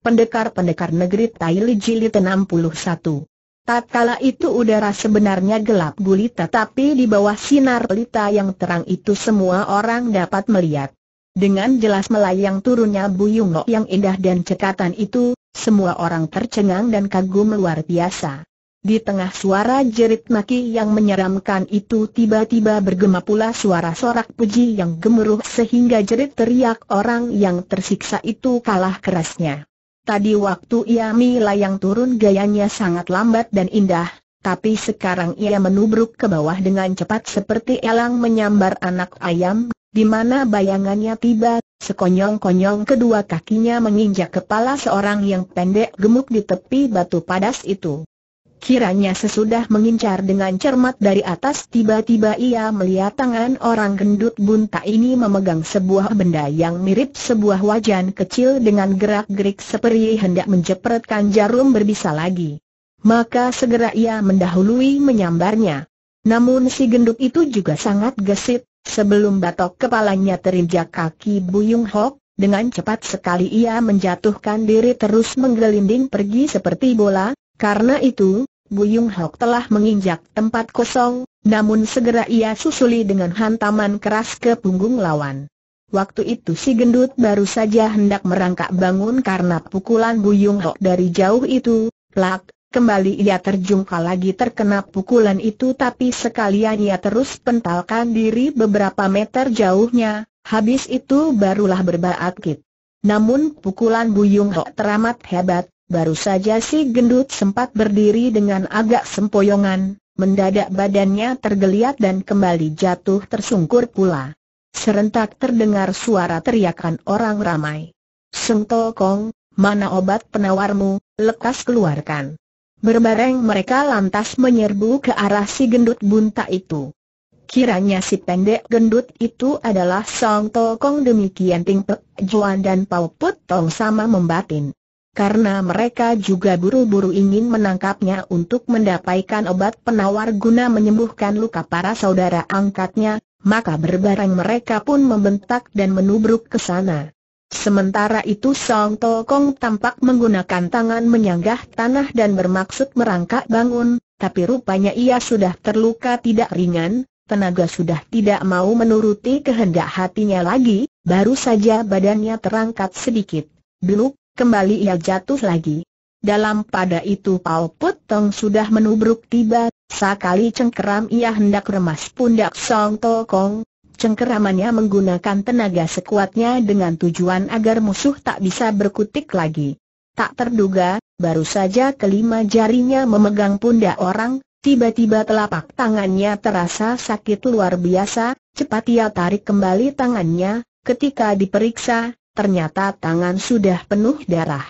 Pendekar-pendekar negeri Taili Jilid 61 Tatkala itu udara sebenarnya gelap gulita tapi di bawah sinar pelita yang terang itu semua orang dapat melihat. Dengan jelas melayang turunnya buyung nok yang indah dan cekatan itu, semua orang tercengang dan kagum luar biasa. Di tengah suara jerit maki yang menyeramkan itu tiba-tiba bergema pula suara sorak puji yang gemuruh sehingga jerit teriak orang yang tersiksa itu kalah kerasnya. Tadi waktu ia melayang turun gayanya sangat lambat dan indah, tapi sekarang ia menubruk ke bawah dengan cepat seperti elang menyambar anak ayam, di mana bayangannya tiba, sekonyong-konyong kedua kakinya menginjak kepala seorang yang pendek gemuk di tepi batu padas itu. Kiranya sesudah mengincar dengan cermat dari atas tiba-tiba ia melihat tangan orang gendut bunta ini memegang sebuah benda yang mirip sebuah wajan kecil dengan gerak-gerik seperti hendak menjepretkan jarum berbisa lagi. Maka segera ia mendahului menyambarnya. Namun si gendut itu juga sangat gesit, sebelum batok kepalanya terinjak kaki Buyung Hok, dengan cepat sekali ia menjatuhkan diri terus menggelinding pergi seperti bola, karena itu, Buyung Hok telah menginjak tempat kosong, namun segera ia susuli dengan hantaman keras ke punggung lawan. Waktu itu si gendut baru saja hendak merangkak bangun karena pukulan Buyung Hok dari jauh itu, plak, kembali ia terjungkal lagi terkena pukulan itu tapi sekalian ia terus pentalkan diri beberapa meter jauhnya, habis itu barulah berbaat Namun pukulan Buyung Hok teramat hebat, Baru saja si gendut sempat berdiri dengan agak sempoyongan, mendadak badannya tergeliat dan kembali jatuh tersungkur pula. Serentak terdengar suara teriakan orang ramai. Seng Kong, mana obat penawarmu, lekas keluarkan. Berbareng mereka lantas menyerbu ke arah si gendut bunta itu. Kiranya si pendek gendut itu adalah Song Tokong demikian Ting Pek Juan dan Pau Put Tong sama membatin karena mereka juga buru-buru ingin menangkapnya untuk mendapatkan obat penawar guna menyembuhkan luka para saudara angkatnya, maka berbareng mereka pun membentak dan menubruk ke sana. Sementara itu Song Tokong tampak menggunakan tangan menyanggah tanah dan bermaksud merangkak bangun, tapi rupanya ia sudah terluka tidak ringan, tenaga sudah tidak mau menuruti kehendak hatinya lagi, baru saja badannya terangkat sedikit. Beluk, Kembali ia jatuh lagi. Dalam pada itu Pao Putong sudah menubruk tiba, sekali cengkeram ia hendak remas pundak Song To Kong. Cengkeramannya menggunakan tenaga sekuatnya dengan tujuan agar musuh tak bisa berkutik lagi. Tak terduga, baru saja kelima jarinya memegang pundak orang, tiba-tiba telapak tangannya terasa sakit luar biasa, cepat ia tarik kembali tangannya, ketika diperiksa, ternyata tangan sudah penuh darah.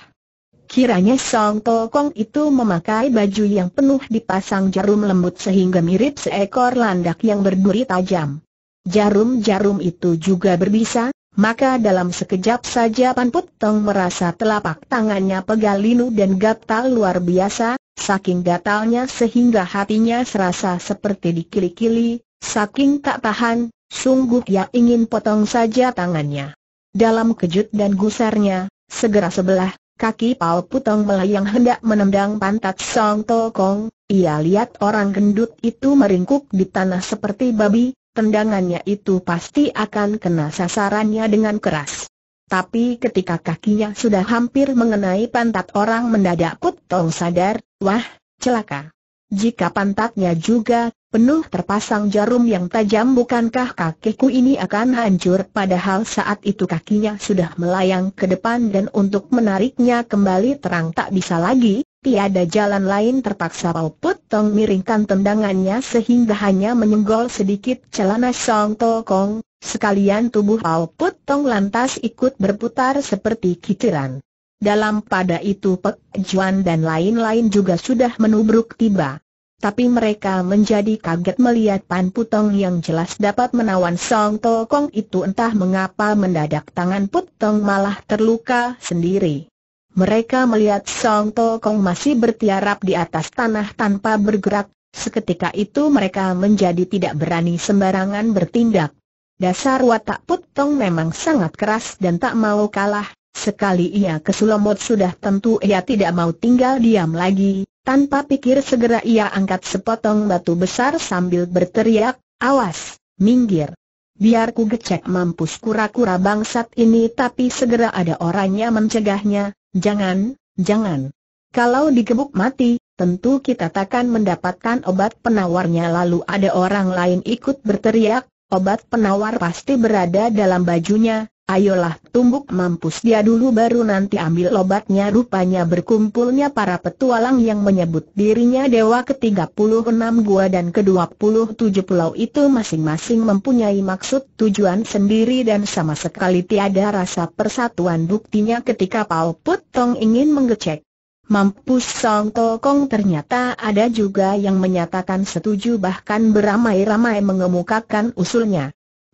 Kiranya Song Tokong itu memakai baju yang penuh dipasang jarum lembut sehingga mirip seekor landak yang berduri tajam. Jarum-jarum itu juga berbisa, maka dalam sekejap saja Pan Put Tong merasa telapak tangannya pegal linu dan gatal luar biasa, saking gatalnya sehingga hatinya serasa seperti dikili-kili, saking tak tahan, sungguh ia ingin potong saja tangannya. Dalam kejut dan gusarnya, segera sebelah, kaki Paul Putong melayang hendak menendang pantat Song Tokong, ia lihat orang gendut itu meringkuk di tanah seperti babi, tendangannya itu pasti akan kena sasarannya dengan keras. Tapi ketika kakinya sudah hampir mengenai pantat orang mendadak Putong sadar, wah, celaka. Jika pantatnya juga penuh terpasang jarum yang tajam bukankah kakiku ini akan hancur padahal saat itu kakinya sudah melayang ke depan dan untuk menariknya kembali terang tak bisa lagi, tiada jalan lain terpaksa Pau Putong miringkan tendangannya sehingga hanya menyenggol sedikit celana Song Tokong, sekalian tubuh Pau Putong lantas ikut berputar seperti kitiran. Dalam pada itu Pek Juan dan lain-lain juga sudah menubruk tiba tapi mereka menjadi kaget melihat Pan Putong yang jelas dapat menawan Song Kong itu entah mengapa mendadak tangan Putong malah terluka sendiri. Mereka melihat Song Kong masih bertiarap di atas tanah tanpa bergerak, seketika itu mereka menjadi tidak berani sembarangan bertindak. Dasar watak Putong memang sangat keras dan tak mau kalah, sekali ia kesulamot sudah tentu ia tidak mau tinggal diam lagi, tanpa pikir segera ia angkat sepotong batu besar sambil berteriak, awas, minggir. Biar ku gecek mampus kura-kura bangsat ini tapi segera ada orangnya mencegahnya, jangan, jangan. Kalau digebuk mati, tentu kita takkan mendapatkan obat penawarnya lalu ada orang lain ikut berteriak, obat penawar pasti berada dalam bajunya, Ayolah tumbuk mampus dia dulu baru nanti ambil lobatnya rupanya berkumpulnya para petualang yang menyebut dirinya dewa ke-36 gua dan ke-27 pulau itu masing-masing mempunyai maksud tujuan sendiri dan sama sekali tiada rasa persatuan buktinya ketika Pao Put Tong ingin mengecek, Mampus Song Tokong ternyata ada juga yang menyatakan setuju bahkan beramai-ramai mengemukakan usulnya.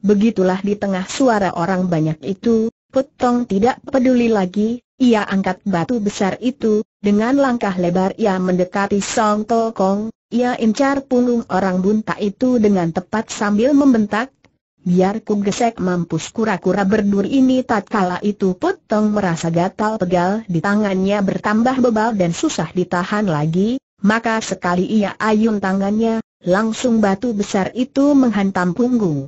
Begitulah di tengah suara orang banyak itu, Putong tidak peduli lagi, ia angkat batu besar itu, dengan langkah lebar ia mendekati Song Tokong, ia incar punggung orang bunta itu dengan tepat sambil membentak, Biar ku gesek mampus kura-kura berdur ini tatkala itu Putong merasa gatal-pegal di tangannya bertambah bebal dan susah ditahan lagi, maka sekali ia ayun tangannya, langsung batu besar itu menghantam punggung.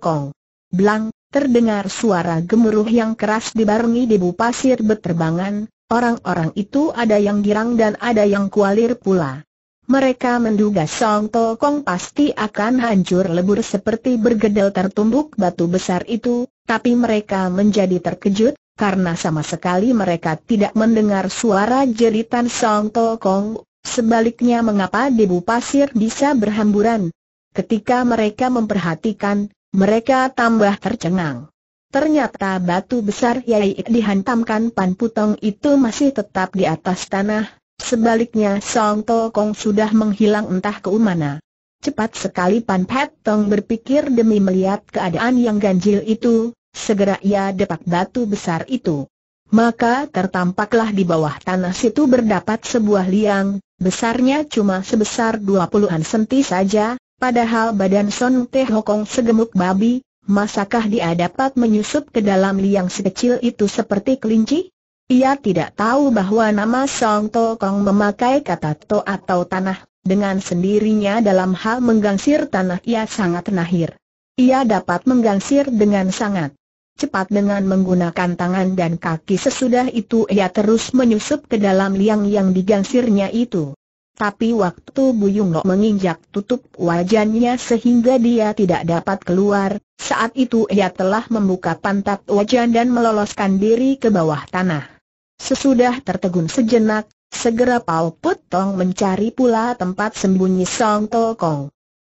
Kong. Blang, terdengar suara gemuruh yang keras dibarengi debu pasir beterbangan, orang-orang itu ada yang girang dan ada yang kualir pula. Mereka menduga Song Tokong pasti akan hancur lebur seperti bergedel tertumbuk batu besar itu, tapi mereka menjadi terkejut, karena sama sekali mereka tidak mendengar suara jeritan Song Tokong, sebaliknya mengapa debu pasir bisa berhamburan, Ketika mereka memperhatikan, mereka tambah tercengang. Ternyata batu besar Yai dihantamkan Pan Putong itu masih tetap di atas tanah, sebaliknya Song Tokong sudah menghilang entah ke mana. Cepat sekali Pan Petong berpikir demi melihat keadaan yang ganjil itu, segera ia depak batu besar itu. Maka tertampaklah di bawah tanah situ berdapat sebuah liang, besarnya cuma sebesar dua puluhan senti saja, Padahal badan Son Teh Hokong segemuk babi, masakah dia dapat menyusup ke dalam liang sekecil itu seperti kelinci? Ia tidak tahu bahwa nama Song Teh Kong memakai kata To atau tanah, dengan sendirinya dalam hal menggansir tanah ia sangat nahir. Ia dapat menggansir dengan sangat cepat dengan menggunakan tangan dan kaki sesudah itu ia terus menyusup ke dalam liang yang digansirnya itu. Tapi waktu Buyung Nok menginjak tutup wajannya sehingga dia tidak dapat keluar, saat itu ia telah membuka pantat wajan dan meloloskan diri ke bawah tanah. Sesudah tertegun sejenak, segera Paul putong mencari pula tempat sembunyi Song To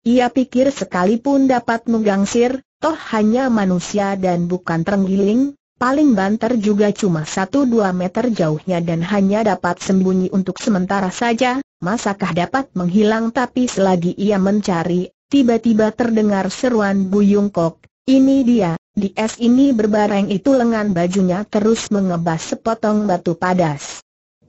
Ia pikir sekalipun dapat menggangsir, toh hanya manusia dan bukan terenggiling, Paling banter juga cuma 1-2 meter jauhnya dan hanya dapat sembunyi untuk sementara saja, masakah dapat menghilang tapi selagi ia mencari, tiba-tiba terdengar seruan Buyung Kok, ini dia, di es ini berbareng itu lengan bajunya terus mengebas sepotong batu padas.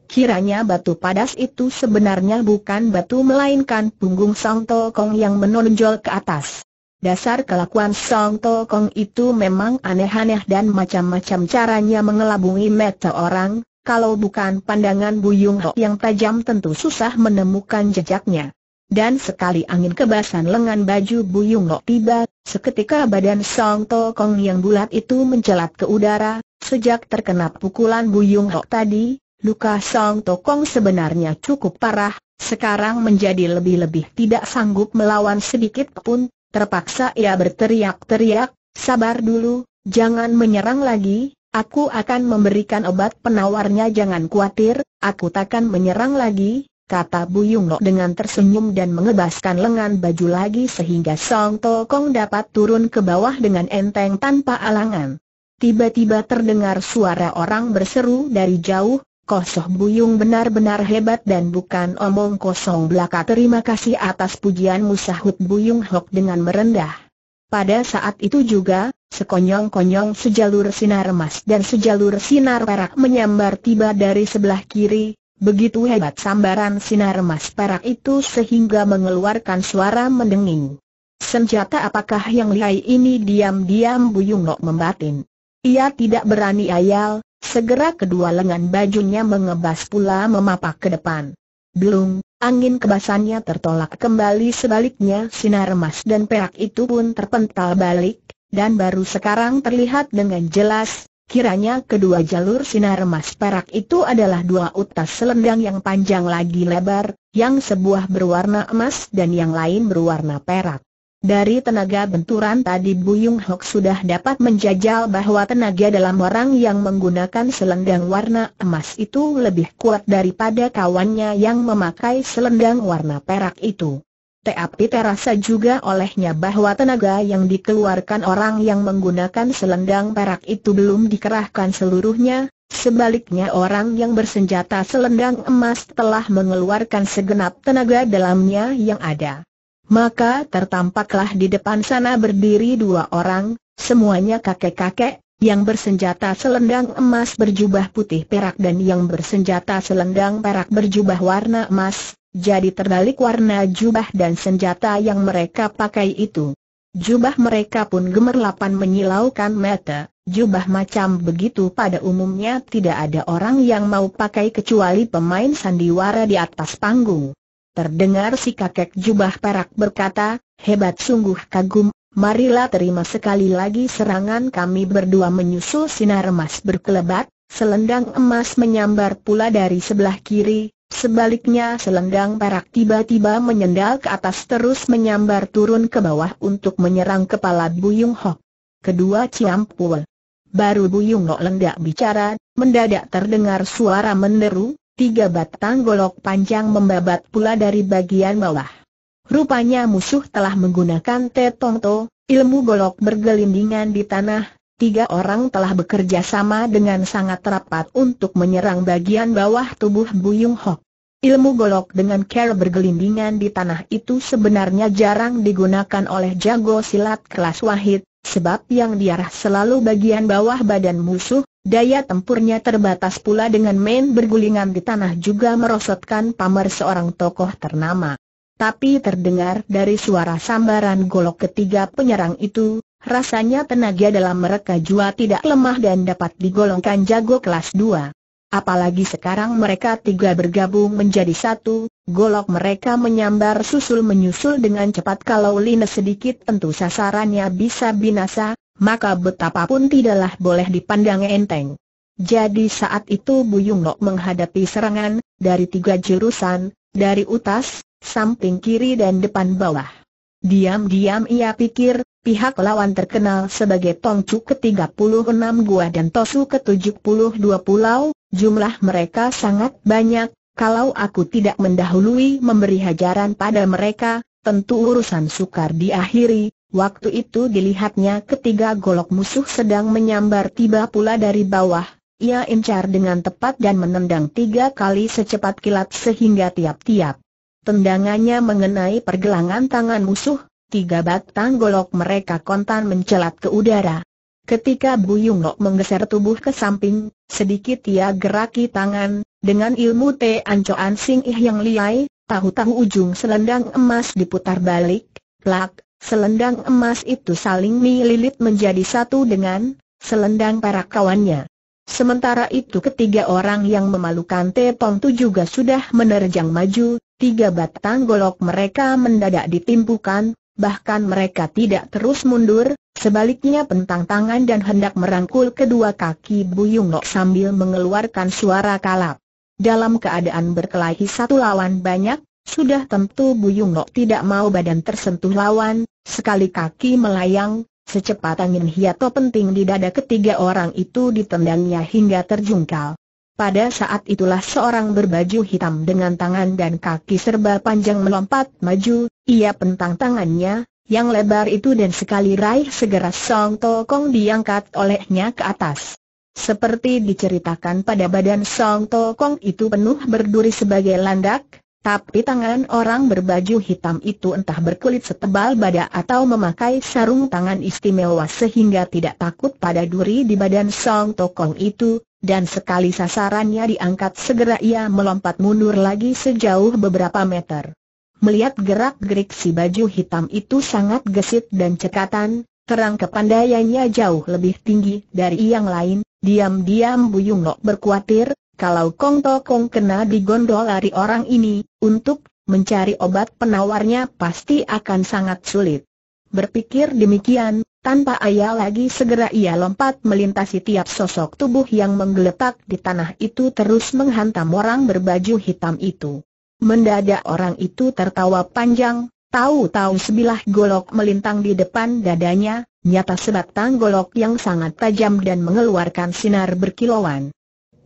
Kiranya batu padas itu sebenarnya bukan batu melainkan punggung Song Tokong yang menonjol ke atas. Dasar kelakuan Song Tokong itu memang aneh-aneh dan macam-macam caranya mengelabungi mata orang, kalau bukan pandangan Buyung Ho yang tajam tentu susah menemukan jejaknya. Dan sekali angin kebasan lengan baju Buyung Ho tiba, seketika badan Song To Kong yang bulat itu mencelat ke udara, sejak terkena pukulan Buyung Ho tadi, luka Song To Kong sebenarnya cukup parah, sekarang menjadi lebih-lebih tidak sanggup melawan sedikit pun, terpaksa ia berteriak-teriak, sabar dulu, jangan menyerang lagi, Aku akan memberikan obat penawarnya jangan khawatir, aku takkan menyerang lagi, kata Bu Yungno dengan tersenyum dan mengebaskan lengan baju lagi sehingga Song Tokong dapat turun ke bawah dengan enteng tanpa alangan. Tiba-tiba terdengar suara orang berseru dari jauh, Kosoh Buyung benar-benar hebat dan bukan omong kosong belaka terima kasih atas pujianmu sahut Yung Hok dengan merendah. Pada saat itu juga, Sekonyong-konyong sejalur sinar emas dan sejalur sinar perak menyambar tiba dari sebelah kiri, begitu hebat sambaran sinar emas perak itu sehingga mengeluarkan suara mendenging. Senjata apakah yang lihai ini diam-diam Buyung Nok membatin. Ia tidak berani ayal, segera kedua lengan bajunya mengebas pula memapak ke depan. Belum, angin kebasannya tertolak kembali sebaliknya sinar emas dan perak itu pun terpental balik, dan baru sekarang terlihat dengan jelas, kiranya kedua jalur sinar emas perak itu adalah dua utas selendang yang panjang lagi lebar, yang sebuah berwarna emas dan yang lain berwarna perak. Dari tenaga benturan tadi Buyung Hok sudah dapat menjajal bahwa tenaga dalam orang yang menggunakan selendang warna emas itu lebih kuat daripada kawannya yang memakai selendang warna perak itu tapi terasa juga olehnya bahwa tenaga yang dikeluarkan orang yang menggunakan selendang perak itu belum dikerahkan seluruhnya, sebaliknya orang yang bersenjata selendang emas telah mengeluarkan segenap tenaga dalamnya yang ada. Maka tertampaklah di depan sana berdiri dua orang, semuanya kakek-kakek, yang bersenjata selendang emas berjubah putih perak dan yang bersenjata selendang perak berjubah warna emas, jadi terbalik warna jubah dan senjata yang mereka pakai itu. Jubah mereka pun gemerlapan menyilaukan mata, jubah macam begitu pada umumnya tidak ada orang yang mau pakai kecuali pemain sandiwara di atas panggung. Terdengar si kakek jubah perak berkata, hebat sungguh kagum, marilah terima sekali lagi serangan kami berdua menyusul sinar emas berkelebat, selendang emas menyambar pula dari sebelah kiri, Sebaliknya selendang perak tiba-tiba menyendal ke atas terus menyambar turun ke bawah untuk menyerang kepala Buyung Ho. Kedua Ciampul. Baru Buyung Ho lendak bicara, mendadak terdengar suara meneru, tiga batang golok panjang membabat pula dari bagian bawah. Rupanya musuh telah menggunakan tetongto, ilmu golok bergelindingan di tanah, Tiga orang telah bekerja sama dengan sangat rapat untuk menyerang bagian bawah tubuh Buyung Hok. Ilmu golok dengan care bergelindingan di tanah itu sebenarnya jarang digunakan oleh jago silat kelas wahid, sebab yang diarah selalu bagian bawah badan musuh, daya tempurnya terbatas pula dengan main bergulingan di tanah juga merosotkan pamer seorang tokoh ternama. Tapi terdengar dari suara sambaran golok ketiga penyerang itu, Rasanya tenaga dalam mereka jua tidak lemah dan dapat digolongkan jago kelas dua. Apalagi sekarang mereka tiga bergabung menjadi satu, golok mereka menyambar susul-menyusul dengan cepat kalau lina sedikit tentu sasarannya bisa binasa, maka betapapun tidaklah boleh dipandang enteng. Jadi saat itu Buyung Lok menghadapi serangan, dari tiga jurusan, dari utas, samping kiri dan depan bawah. Diam-diam ia pikir, Pihak lawan terkenal sebagai Tongcu ke-36 Gua dan Tosu ke-72 Pulau, jumlah mereka sangat banyak, kalau aku tidak mendahului memberi hajaran pada mereka, tentu urusan sukar diakhiri, waktu itu dilihatnya ketiga golok musuh sedang menyambar tiba pula dari bawah, ia incar dengan tepat dan menendang tiga kali secepat kilat sehingga tiap-tiap. Tendangannya mengenai pergelangan tangan musuh, tiga batang golok mereka kontan mencelat ke udara. Ketika Buyung Lok menggeser tubuh ke samping, sedikit ia geraki tangan, dengan ilmu Te Ancoan Sing Ih yang liai, tahu-tahu ujung selendang emas diputar balik, plak, selendang emas itu saling mililit menjadi satu dengan selendang para kawannya. Sementara itu ketiga orang yang memalukan Te Pong Tu juga sudah menerjang maju, tiga batang golok mereka mendadak ditimpukan, bahkan mereka tidak terus mundur, sebaliknya pentang tangan dan hendak merangkul kedua kaki Buyung Lok sambil mengeluarkan suara kalap. Dalam keadaan berkelahi satu lawan banyak, sudah tentu Buyung Lok tidak mau badan tersentuh lawan, sekali kaki melayang, Secepat angin hiato penting di dada ketiga orang itu ditendangnya hingga terjungkal. Pada saat itulah seorang berbaju hitam dengan tangan dan kaki serba panjang melompat maju, ia pentang tangannya, yang lebar itu dan sekali raih segera Song Tokong diangkat olehnya ke atas. Seperti diceritakan pada badan Song Tokong itu penuh berduri sebagai landak, tapi tangan orang berbaju hitam itu entah berkulit setebal bada atau memakai sarung tangan istimewa sehingga tidak takut pada duri di badan Song Tokong itu, dan sekali sasarannya diangkat segera ia melompat mundur lagi sejauh beberapa meter. Melihat gerak-gerik si baju hitam itu sangat gesit dan cekatan, terang kepandaiannya jauh lebih tinggi dari yang lain, diam-diam Buyung Lok berkuatir, kalau Kong To Kong kena digondol lari orang ini, untuk mencari obat penawarnya pasti akan sangat sulit. Berpikir demikian, tanpa ayah lagi segera ia lompat melintasi tiap sosok tubuh yang menggeletak di tanah itu terus menghantam orang berbaju hitam itu. Mendadak orang itu tertawa panjang, tahu-tahu sebilah golok melintang di depan dadanya, nyata sebatang golok yang sangat tajam dan mengeluarkan sinar berkilauan.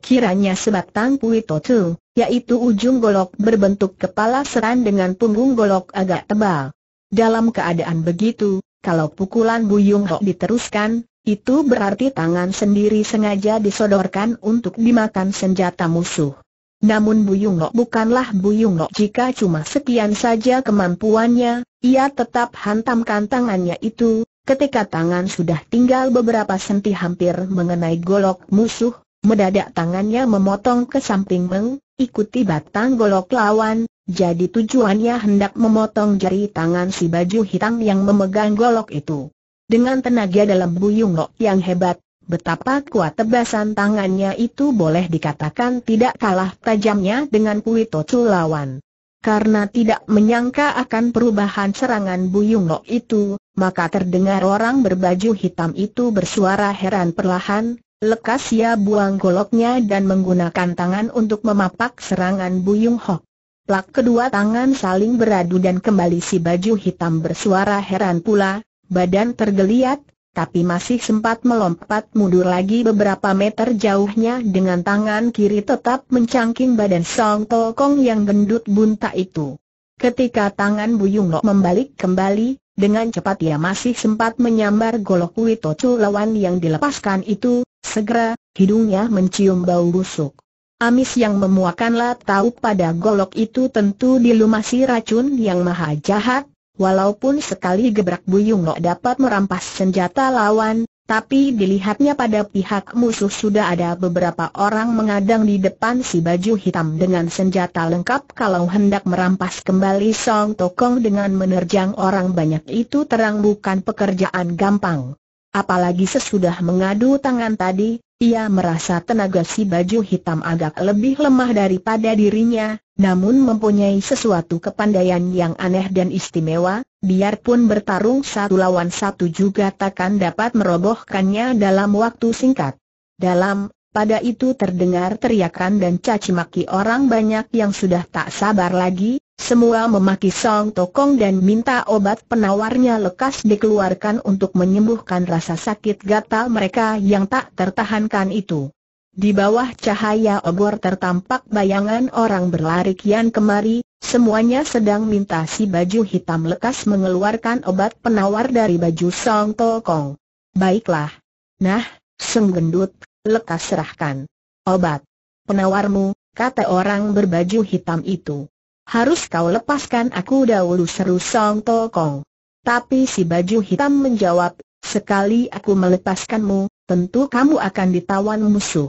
Kiranya sebatang puitotu, yaitu ujung golok berbentuk kepala seran dengan punggung golok agak tebal. Dalam keadaan begitu, kalau pukulan Buyung Hok diteruskan, itu berarti tangan sendiri sengaja disodorkan untuk dimakan senjata musuh. Namun Buyung Hok bukanlah Buyung Hok jika cuma sekian saja kemampuannya, ia tetap hantamkan tangannya itu, ketika tangan sudah tinggal beberapa senti hampir mengenai golok musuh, mendadak tangannya memotong ke samping ikuti batang golok lawan, jadi tujuannya hendak memotong jari tangan si baju hitam yang memegang golok itu. Dengan tenaga dalam buyung lok yang hebat, betapa kuat tebasan tangannya itu boleh dikatakan tidak kalah tajamnya dengan kuito Culawan. Karena tidak menyangka akan perubahan serangan buyung lok itu, maka terdengar orang berbaju hitam itu bersuara heran perlahan, lekas ia ya buang goloknya dan menggunakan tangan untuk memapak serangan buyung Hok. Plak kedua tangan saling beradu dan kembali si baju hitam bersuara heran pula, badan tergeliat, tapi masih sempat melompat mundur lagi beberapa meter jauhnya dengan tangan kiri tetap mencangking badan Song Tokong yang gendut bunta itu. Ketika tangan Buyung Lo membalik kembali, dengan cepat ia masih sempat menyambar golok Wito lawan yang dilepaskan itu, segera, hidungnya mencium bau busuk. Amis yang memuakanlah tahu pada golok itu tentu dilumasi racun yang maha jahat, walaupun sekali gebrak Buyung loh dapat merampas senjata lawan, tapi dilihatnya pada pihak musuh sudah ada beberapa orang mengadang di depan si baju hitam dengan senjata lengkap kalau hendak merampas kembali Song Tokong dengan menerjang orang banyak itu terang bukan pekerjaan gampang. Apalagi sesudah mengadu tangan tadi, ia merasa tenaga si baju hitam agak lebih lemah daripada dirinya, namun mempunyai sesuatu kepandaian yang aneh dan istimewa, biarpun bertarung satu lawan satu juga takkan dapat merobohkannya dalam waktu singkat. Dalam, pada itu terdengar teriakan dan cacimaki orang banyak yang sudah tak sabar lagi, semua memaki Song Tokong dan minta obat penawarnya lekas dikeluarkan untuk menyembuhkan rasa sakit gatal mereka yang tak tertahankan itu. Di bawah cahaya obor tertampak bayangan orang berlari kian kemari, semuanya sedang minta si baju hitam lekas mengeluarkan obat penawar dari baju Song Tokong. Baiklah. Nah, Seng Gendut, lekas serahkan. Obat. Penawarmu, kata orang berbaju hitam itu. Harus kau lepaskan aku dahulu seru Song Kong. Tapi si baju hitam menjawab, sekali aku melepaskanmu, tentu kamu akan ditawan musuh.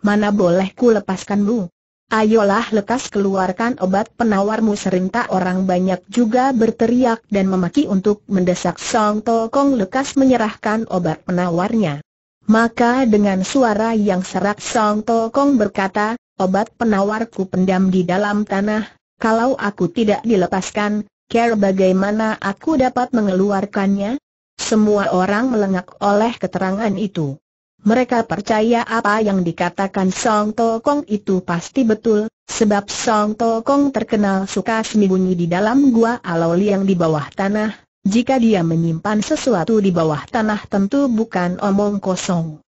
Mana boleh ku lepaskanmu? Ayolah lekas keluarkan obat penawarmu serinta orang banyak juga berteriak dan memaki untuk mendesak Song Kong lekas menyerahkan obat penawarnya. Maka dengan suara yang serak Song Kong berkata, obat penawarku pendam di dalam tanah, kalau aku tidak dilepaskan, care bagaimana aku dapat mengeluarkannya? Semua orang melengak oleh keterangan itu. Mereka percaya apa yang dikatakan Song Tokong itu pasti betul, sebab Song Tokong terkenal suka sembunyi di dalam gua Aloli yang di bawah tanah. Jika dia menyimpan sesuatu di bawah tanah tentu bukan omong kosong.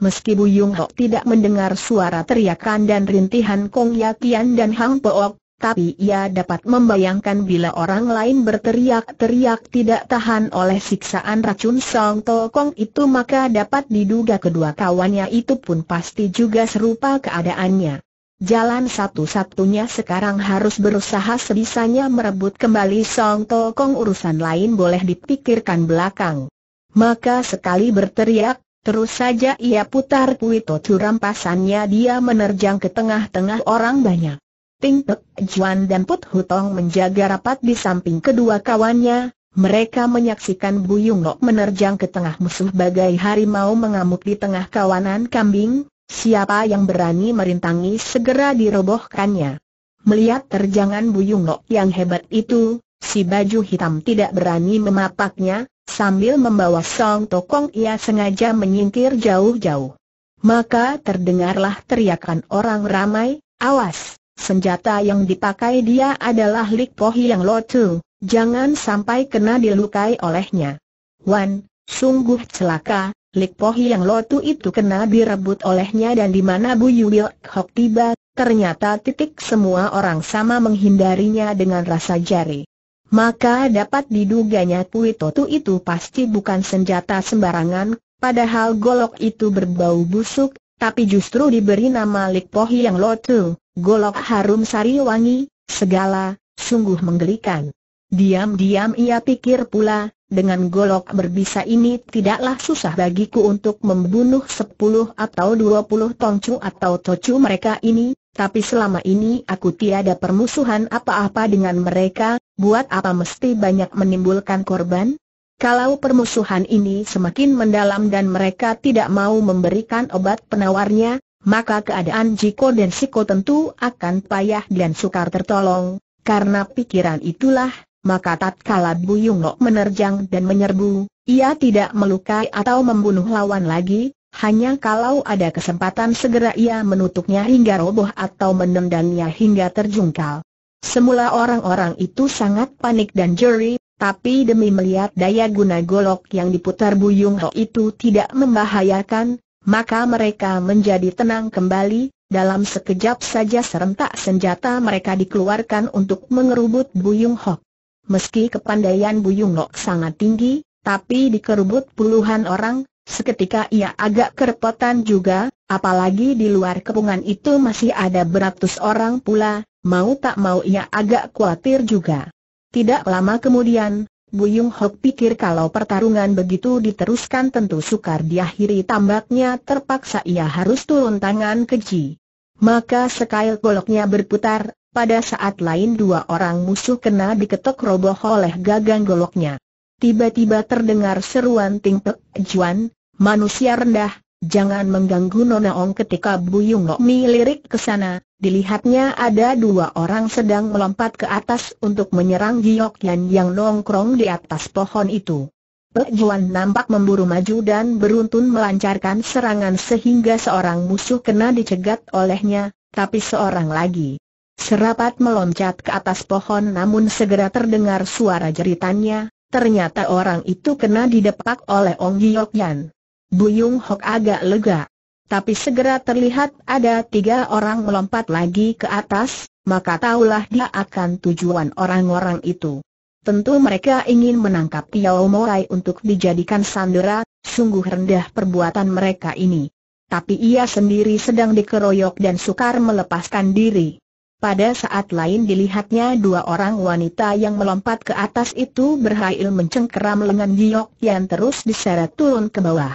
Meski Buyung Hok tidak mendengar suara teriakan dan rintihan Kong Yakian dan Hang Pook, tapi ia dapat membayangkan bila orang lain berteriak-teriak tidak tahan oleh siksaan racun Song Tokong itu maka dapat diduga kedua kawannya itu pun pasti juga serupa keadaannya. Jalan satu-satunya sekarang harus berusaha sebisanya merebut kembali Song Tokong urusan lain boleh dipikirkan belakang. Maka sekali berteriak, Terus saja ia putar kuito curam pasannya dia menerjang ke tengah-tengah orang banyak. Ping Pek Juan dan Put Hutong menjaga rapat di samping kedua kawannya, mereka menyaksikan Buyung Lok menerjang ke tengah musuh bagai harimau mengamuk di tengah kawanan kambing, siapa yang berani merintangi segera dirobohkannya. Melihat terjangan Buyung Lok yang hebat itu, si baju hitam tidak berani memapaknya, sambil membawa Song Tokong ia sengaja menyingkir jauh-jauh. Maka terdengarlah teriakan orang ramai, awas! Senjata yang dipakai dia adalah Lik Poh yang Lotu, jangan sampai kena dilukai olehnya. Wan, sungguh celaka, Lik Poh yang Lotu itu kena direbut olehnya dan di mana Bu Yubil Hok tiba, ternyata titik semua orang sama menghindarinya dengan rasa jari. Maka dapat diduganya Kui Totu itu pasti bukan senjata sembarangan, padahal golok itu berbau busuk, tapi justru diberi nama Lik Poh yang Lotu. Golok harum sari wangi, segala, sungguh menggelikan. Diam-diam ia pikir pula, dengan golok berbisa ini tidaklah susah bagiku untuk membunuh sepuluh atau dua puluh tongcu atau tocu mereka ini, tapi selama ini aku tiada permusuhan apa-apa dengan mereka, buat apa mesti banyak menimbulkan korban? Kalau permusuhan ini semakin mendalam dan mereka tidak mau memberikan obat penawarnya, maka keadaan Jiko dan Siko tentu akan payah dan sukar tertolong, karena pikiran itulah, maka tatkala Bu Nok menerjang dan menyerbu, ia tidak melukai atau membunuh lawan lagi, hanya kalau ada kesempatan segera ia menutupnya hingga roboh atau menendangnya hingga terjungkal. Semula orang-orang itu sangat panik dan jeri, tapi demi melihat daya guna golok yang diputar Bu Ho itu tidak membahayakan, maka mereka menjadi tenang kembali, dalam sekejap saja serentak senjata mereka dikeluarkan untuk mengerubut Buyung Hok. Meski kepandaian Buyung Hok sangat tinggi, tapi dikerubut puluhan orang, seketika ia agak kerepotan juga, apalagi di luar kepungan itu masih ada beratus orang pula, mau tak mau ia agak khawatir juga. Tidak lama kemudian, Buyung Hok pikir kalau pertarungan begitu diteruskan tentu sukar diakhiri tambaknya terpaksa ia harus turun tangan keji. Maka sekail goloknya berputar, pada saat lain dua orang musuh kena diketok roboh oleh gagang goloknya. Tiba-tiba terdengar seruan Ting Pek Juan, manusia rendah, Jangan mengganggu Nona Ong ketika Buyung Lokmi lirik ke sana, dilihatnya ada dua orang sedang melompat ke atas untuk menyerang Giyok Yan yang nongkrong di atas pohon itu. Pek Juan nampak memburu maju dan beruntun melancarkan serangan sehingga seorang musuh kena dicegat olehnya, tapi seorang lagi. Serapat meloncat ke atas pohon namun segera terdengar suara jeritannya, ternyata orang itu kena didepak oleh Ong Giyok Yan. Buyung Hok agak lega. Tapi segera terlihat ada tiga orang melompat lagi ke atas, maka tahulah dia akan tujuan orang-orang itu. Tentu mereka ingin menangkap Yao Morai untuk dijadikan sandera, sungguh rendah perbuatan mereka ini. Tapi ia sendiri sedang dikeroyok dan sukar melepaskan diri. Pada saat lain dilihatnya dua orang wanita yang melompat ke atas itu berhail mencengkeram lengan Giok yang terus diseret turun ke bawah.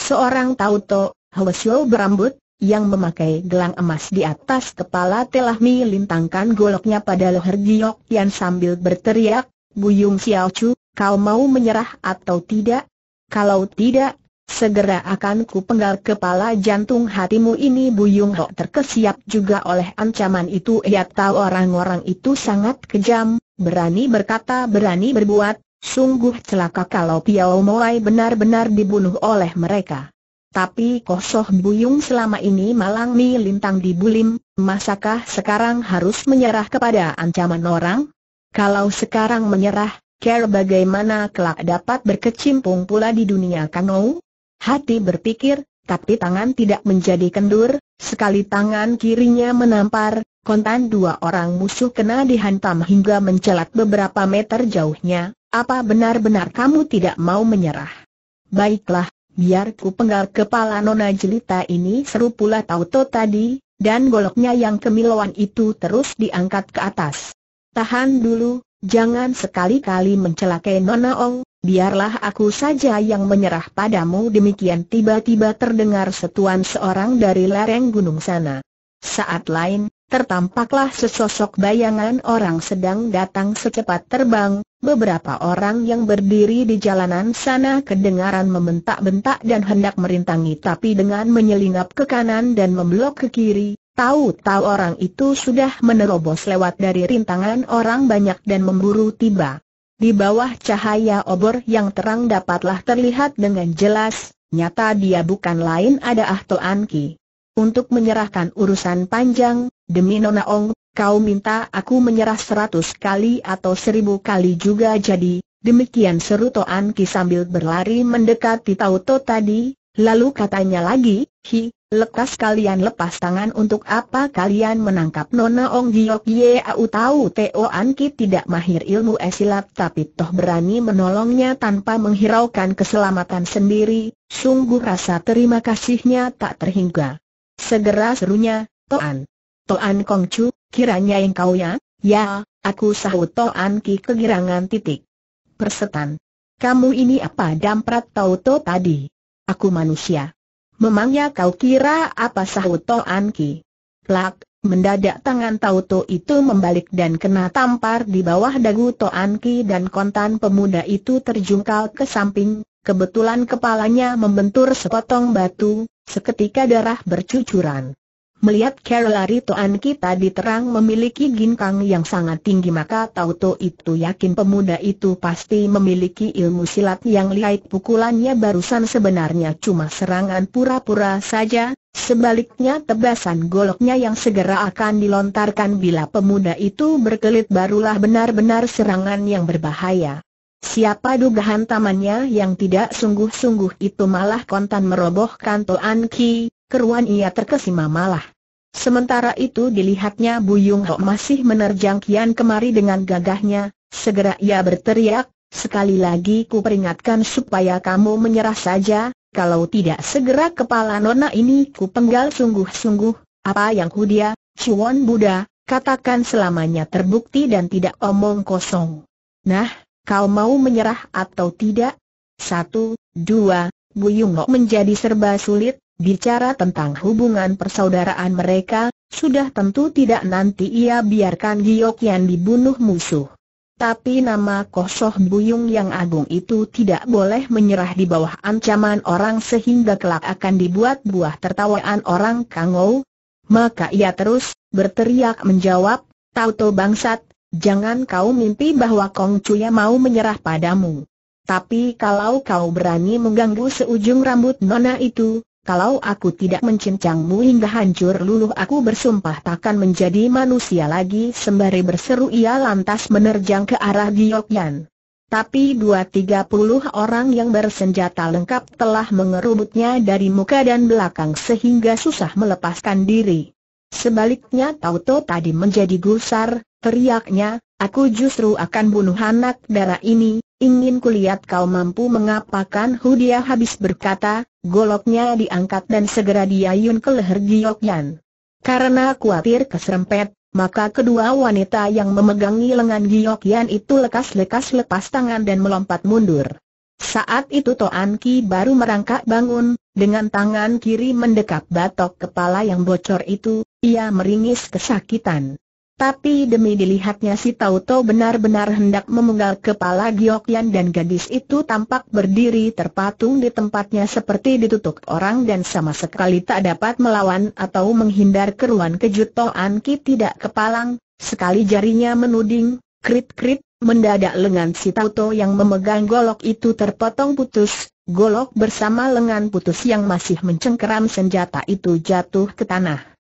Seorang Tauto, Hwesyo berambut, yang memakai gelang emas di atas kepala telah melintangkan goloknya pada leher Giyok Tian sambil berteriak, Buyung Xiao Chu, kau mau menyerah atau tidak? Kalau tidak, segera akan ku penggal kepala jantung hatimu ini Buyung Ho terkesiap juga oleh ancaman itu ia tahu orang-orang itu sangat kejam, berani berkata berani berbuat, Sungguh celaka kalau Piao Moai benar-benar dibunuh oleh mereka. Tapi kosoh Buyung selama ini malang mi lintang di Bulim, masakah sekarang harus menyerah kepada ancaman orang? Kalau sekarang menyerah, Care bagaimana kelak dapat berkecimpung pula di dunia Kano? Hati berpikir, tapi tangan tidak menjadi kendur, sekali tangan kirinya menampar, kontan dua orang musuh kena dihantam hingga mencelat beberapa meter jauhnya, apa benar-benar kamu tidak mau menyerah? Baiklah, biar ku penggal kepala nona jelita ini seru pula tauto tadi, dan goloknya yang kemilauan itu terus diangkat ke atas. Tahan dulu, jangan sekali-kali mencelakai nona Ong, biarlah aku saja yang menyerah padamu demikian tiba-tiba terdengar setuan seorang dari lereng gunung sana. Saat lain, tertampaklah sesosok bayangan orang sedang datang secepat terbang, beberapa orang yang berdiri di jalanan sana kedengaran membentak-bentak dan hendak merintangi tapi dengan menyelinap ke kanan dan memblok ke kiri, Tahu-tahu orang itu sudah menerobos lewat dari rintangan orang banyak dan memburu tiba. Di bawah cahaya obor yang terang dapatlah terlihat dengan jelas, nyata dia bukan lain ada Ah Ahto Anki. Untuk menyerahkan urusan panjang, demi Nona Ong, kau minta aku menyerah seratus kali atau seribu kali juga jadi, demikian seru To Anki sambil berlari mendekati Tauto tadi, lalu katanya lagi, hi, Lekas kalian lepas tangan untuk apa kalian menangkap Nona Ong Giok Yeau tahu Teo An Ki tidak mahir ilmu esilat tapi toh berani menolongnya tanpa menghiraukan keselamatan sendiri, sungguh rasa terima kasihnya tak terhingga. Segera serunya, Toan. Toan Kong Chu, kiranya engkau ya? Ya, aku sahut Toan Ki kegirangan titik. Persetan. Kamu ini apa damprat tau-tau tadi? Aku manusia. Memangnya kau kira apa sahut An Ki? Plak, mendadak tangan Tauto itu membalik dan kena tampar di bawah dagu An Ki dan kontan pemuda itu terjungkal ke samping, kebetulan kepalanya membentur sepotong batu, seketika darah bercucuran. Melihat Carolari Toan tadi terang memiliki ginkang yang sangat tinggi maka Tauto itu yakin pemuda itu pasti memiliki ilmu silat yang lihat pukulannya barusan sebenarnya cuma serangan pura-pura saja, sebaliknya tebasan goloknya yang segera akan dilontarkan bila pemuda itu berkelit barulah benar-benar serangan yang berbahaya. Siapa dugaan tamannya yang tidak sungguh-sungguh itu malah kontan merobohkan Toan Ki, keruan ia terkesima malah. Sementara itu dilihatnya Buyung Ho masih menerjang kian kemari dengan gagahnya, segera ia berteriak, sekali lagi ku peringatkan supaya kamu menyerah saja, kalau tidak segera kepala nona ini ku penggal sungguh-sungguh, apa yang ku dia, Chuan Buddha, katakan selamanya terbukti dan tidak omong kosong. Nah, kau mau menyerah atau tidak? Satu, dua, Buyung Ho menjadi serba sulit, Bicara tentang hubungan persaudaraan mereka, sudah tentu tidak nanti ia biarkan Giokian dibunuh musuh. Tapi nama Kosoh Buyung yang agung itu tidak boleh menyerah di bawah ancaman orang sehingga kelak akan dibuat buah tertawaan orang Kangou. Maka ia terus berteriak menjawab, Tauto bangsat, jangan kau mimpi bahwa Kong Cuya mau menyerah padamu. Tapi kalau kau berani mengganggu seujung rambut nona itu, kalau aku tidak mencincangmu hingga hancur luluh aku bersumpah takkan menjadi manusia lagi sembari berseru ia lantas menerjang ke arah Giokyan. Tapi dua tiga puluh orang yang bersenjata lengkap telah mengerubutnya dari muka dan belakang sehingga susah melepaskan diri. Sebaliknya Tauto tadi menjadi gusar, teriaknya, Aku justru akan bunuh anak darah ini, ingin kulihat kau mampu mengapakan Hu habis berkata, goloknya diangkat dan segera diayun ke leher Giokyan. Karena khawatir keserempet, maka kedua wanita yang memegangi lengan Giokyan itu lekas-lekas lepas tangan dan melompat mundur. Saat itu Toan Ki baru merangkak bangun, dengan tangan kiri mendekap batok kepala yang bocor itu, ia meringis kesakitan. Tapi demi dilihatnya si Tauto benar-benar hendak memenggal kepala Giokyan dan gadis itu tampak berdiri terpatung di tempatnya seperti ditutup orang dan sama sekali tak dapat melawan atau menghindar keruan kejut Toan Ki tidak kepalang, sekali jarinya menuding, krit-krit, mendadak lengan si Tauto yang memegang golok itu terpotong putus, golok bersama lengan putus yang masih mencengkeram senjata itu jatuh ke tanah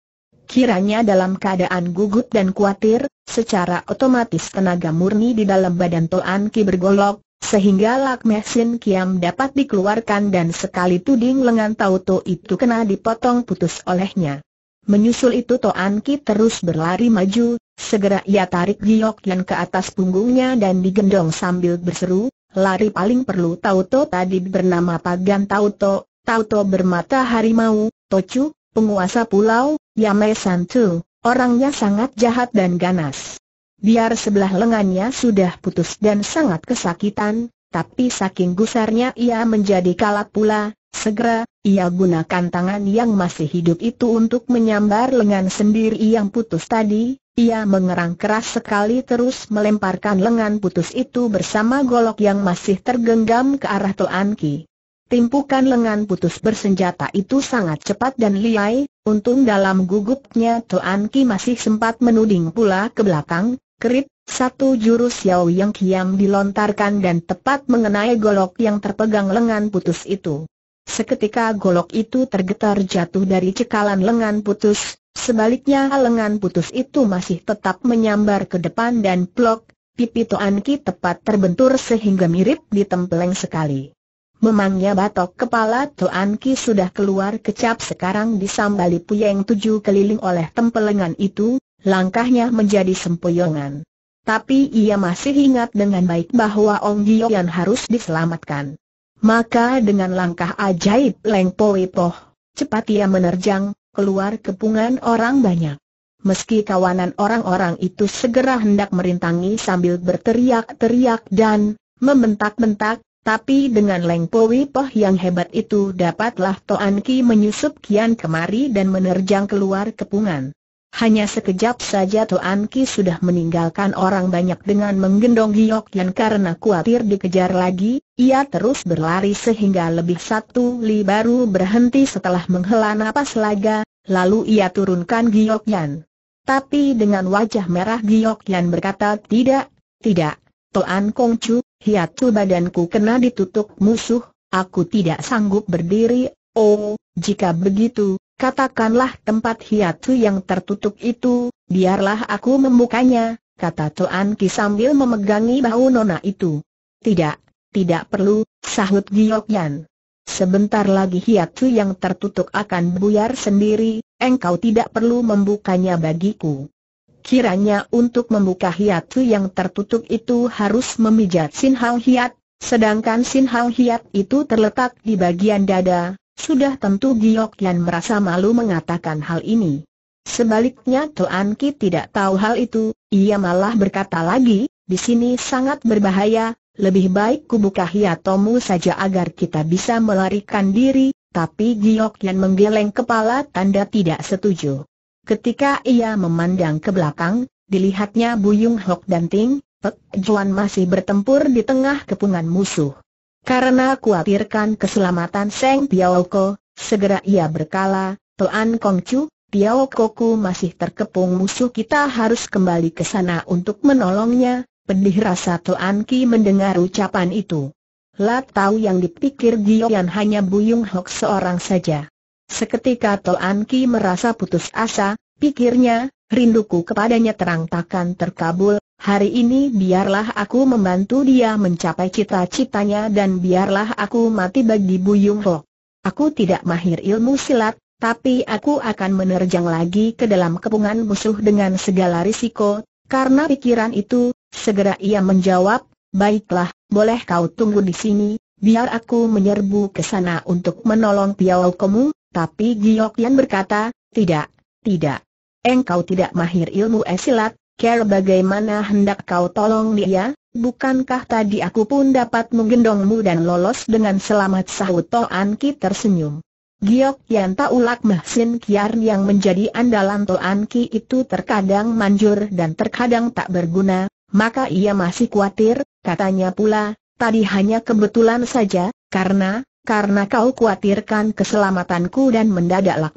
kiranya dalam keadaan gugup dan khawatir, secara otomatis tenaga murni di dalam badan Toan Ki bergolok, sehingga lak mesin Kiam dapat dikeluarkan dan sekali tuding lengan Tauto itu kena dipotong putus olehnya. Menyusul itu Toan Ki terus berlari maju, segera ia tarik giok yang ke atas punggungnya dan digendong sambil berseru, lari paling perlu Tauto tadi bernama Pagan Tauto, Tauto bermata harimau, Tocuk penguasa pulau, Yame Santu, orangnya sangat jahat dan ganas. Biar sebelah lengannya sudah putus dan sangat kesakitan, tapi saking gusarnya ia menjadi kalap pula, segera, ia gunakan tangan yang masih hidup itu untuk menyambar lengan sendiri yang putus tadi, ia mengerang keras sekali terus melemparkan lengan putus itu bersama golok yang masih tergenggam ke arah Tuan Ki. Timpukan lengan putus bersenjata itu sangat cepat dan liai, untung dalam gugupnya Tuan Ki masih sempat menuding pula ke belakang, kerip, satu jurus Yao yang kiam dilontarkan dan tepat mengenai golok yang terpegang lengan putus itu. Seketika golok itu tergetar jatuh dari cekalan lengan putus, sebaliknya lengan putus itu masih tetap menyambar ke depan dan plok, pipi Toan Ki tepat terbentur sehingga mirip ditempeleng sekali. Memangnya batok kepala Tuan Ki sudah keluar kecap sekarang disambali puyeng tujuh keliling oleh tempelengan itu, langkahnya menjadi sempoyongan. Tapi ia masih ingat dengan baik bahwa Ong Giyoan harus diselamatkan. Maka dengan langkah ajaib Leng Po Poh, cepat ia menerjang, keluar kepungan orang banyak. Meski kawanan orang-orang itu segera hendak merintangi sambil berteriak-teriak dan membentak-bentak, tapi dengan Leng Powi Poh yang hebat itu dapatlah Toan Ki menyusup kian kemari dan menerjang keluar kepungan. Hanya sekejap saja Toan Ki sudah meninggalkan orang banyak dengan menggendong giok Yan karena khawatir dikejar lagi, ia terus berlari sehingga lebih satu li baru berhenti setelah menghela napas laga, lalu ia turunkan Giok Yan. Tapi dengan wajah merah Giok Yan berkata tidak, tidak, Toan Chu, hiatu badanku kena ditutup musuh, aku tidak sanggup berdiri, oh, jika begitu, katakanlah tempat hiatu yang tertutup itu, biarlah aku membukanya, kata Toan Ki sambil memegangi bahu nona itu. Tidak, tidak perlu, sahut Yan. Sebentar lagi hiatu yang tertutup akan buyar sendiri, engkau tidak perlu membukanya bagiku. Kiranya untuk membuka hiatu yang tertutup itu harus memijat Sin sinhal hiat, sedangkan Sin sinhal hiat itu terletak di bagian dada, sudah tentu Giok Yan merasa malu mengatakan hal ini. Sebaliknya Toan Ki tidak tahu hal itu, ia malah berkata lagi, di sini sangat berbahaya, lebih baik kubuka hiatomu saja agar kita bisa melarikan diri, tapi Giok Yan menggeleng kepala tanda tidak setuju. Ketika ia memandang ke belakang, dilihatnya Buyung Hok dan Ting, Pek Juan masih bertempur di tengah kepungan musuh. Karena khawatirkan keselamatan Seng Tiaoko, segera ia berkala, Tuan Kong Chu, Tiaokoku masih terkepung musuh kita harus kembali ke sana untuk menolongnya, pedih rasa Tuan Ki mendengar ucapan itu. Lat tahu yang dipikir Gio Yan hanya Buyung Hok seorang saja. Seketika Toan Ki merasa putus asa, pikirnya, rinduku kepadanya terang takkan terkabul, hari ini biarlah aku membantu dia mencapai cita-citanya dan biarlah aku mati bagi Buyung Ho. Aku tidak mahir ilmu silat, tapi aku akan menerjang lagi ke dalam kepungan musuh dengan segala risiko, karena pikiran itu, segera ia menjawab, baiklah, boleh kau tunggu di sini, biar aku menyerbu ke sana untuk menolong Piao Komu. Tapi Giok Yan berkata, tidak, tidak. Engkau tidak mahir ilmu esilat, care bagaimana hendak kau tolong dia, bukankah tadi aku pun dapat menggendongmu dan lolos dengan selamat sahut Toan Ki tersenyum. Giok Yan Taulak Mahsin Kiar yang menjadi andalan Toan Ki itu terkadang manjur dan terkadang tak berguna, maka ia masih khawatir, katanya pula, tadi hanya kebetulan saja, karena, karena kau khawatirkan keselamatanku dan mendadak Lak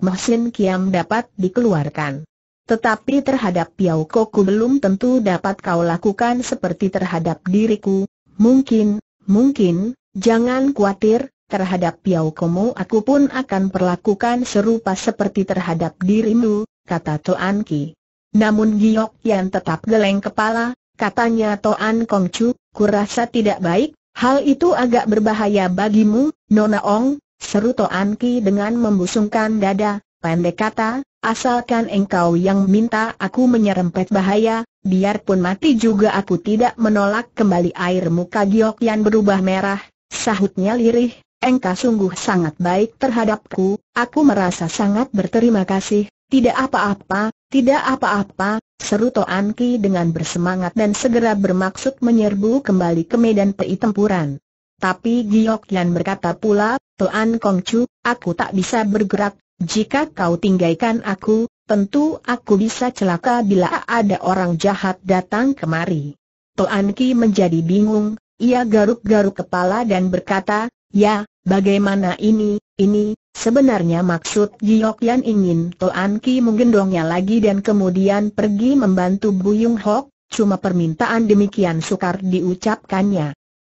Kiam dapat dikeluarkan. Tetapi terhadap Piao Koku belum tentu dapat kau lakukan seperti terhadap diriku, mungkin, mungkin, jangan khawatir, terhadap Piao Komo aku pun akan perlakukan serupa seperti terhadap dirimu, kata Toan Ki. Namun Giok yang tetap geleng kepala, katanya Toan Kongcu, kurasa tidak baik, Hal itu agak berbahaya bagimu, Nona Ong, seru Toan Ki dengan membusungkan dada, pendek kata, asalkan engkau yang minta aku menyerempet bahaya, biarpun mati juga aku tidak menolak kembali air muka Giok yang berubah merah, sahutnya lirih, engkau sungguh sangat baik terhadapku, aku merasa sangat berterima kasih, tidak apa-apa, tidak apa-apa, seru Toan Ki dengan bersemangat dan segera bermaksud menyerbu kembali ke medan tempuran. Tapi Giok Yan berkata pula, Toan Kong Chu, aku tak bisa bergerak, jika kau tinggalkan aku, tentu aku bisa celaka bila ada orang jahat datang kemari. Toan Ki menjadi bingung, ia garuk-garuk kepala dan berkata, ya, bagaimana ini, ini, Sebenarnya maksud Giok Yan ingin Toan Ki menggendongnya lagi dan kemudian pergi membantu Buyung Hok, cuma permintaan demikian sukar diucapkannya.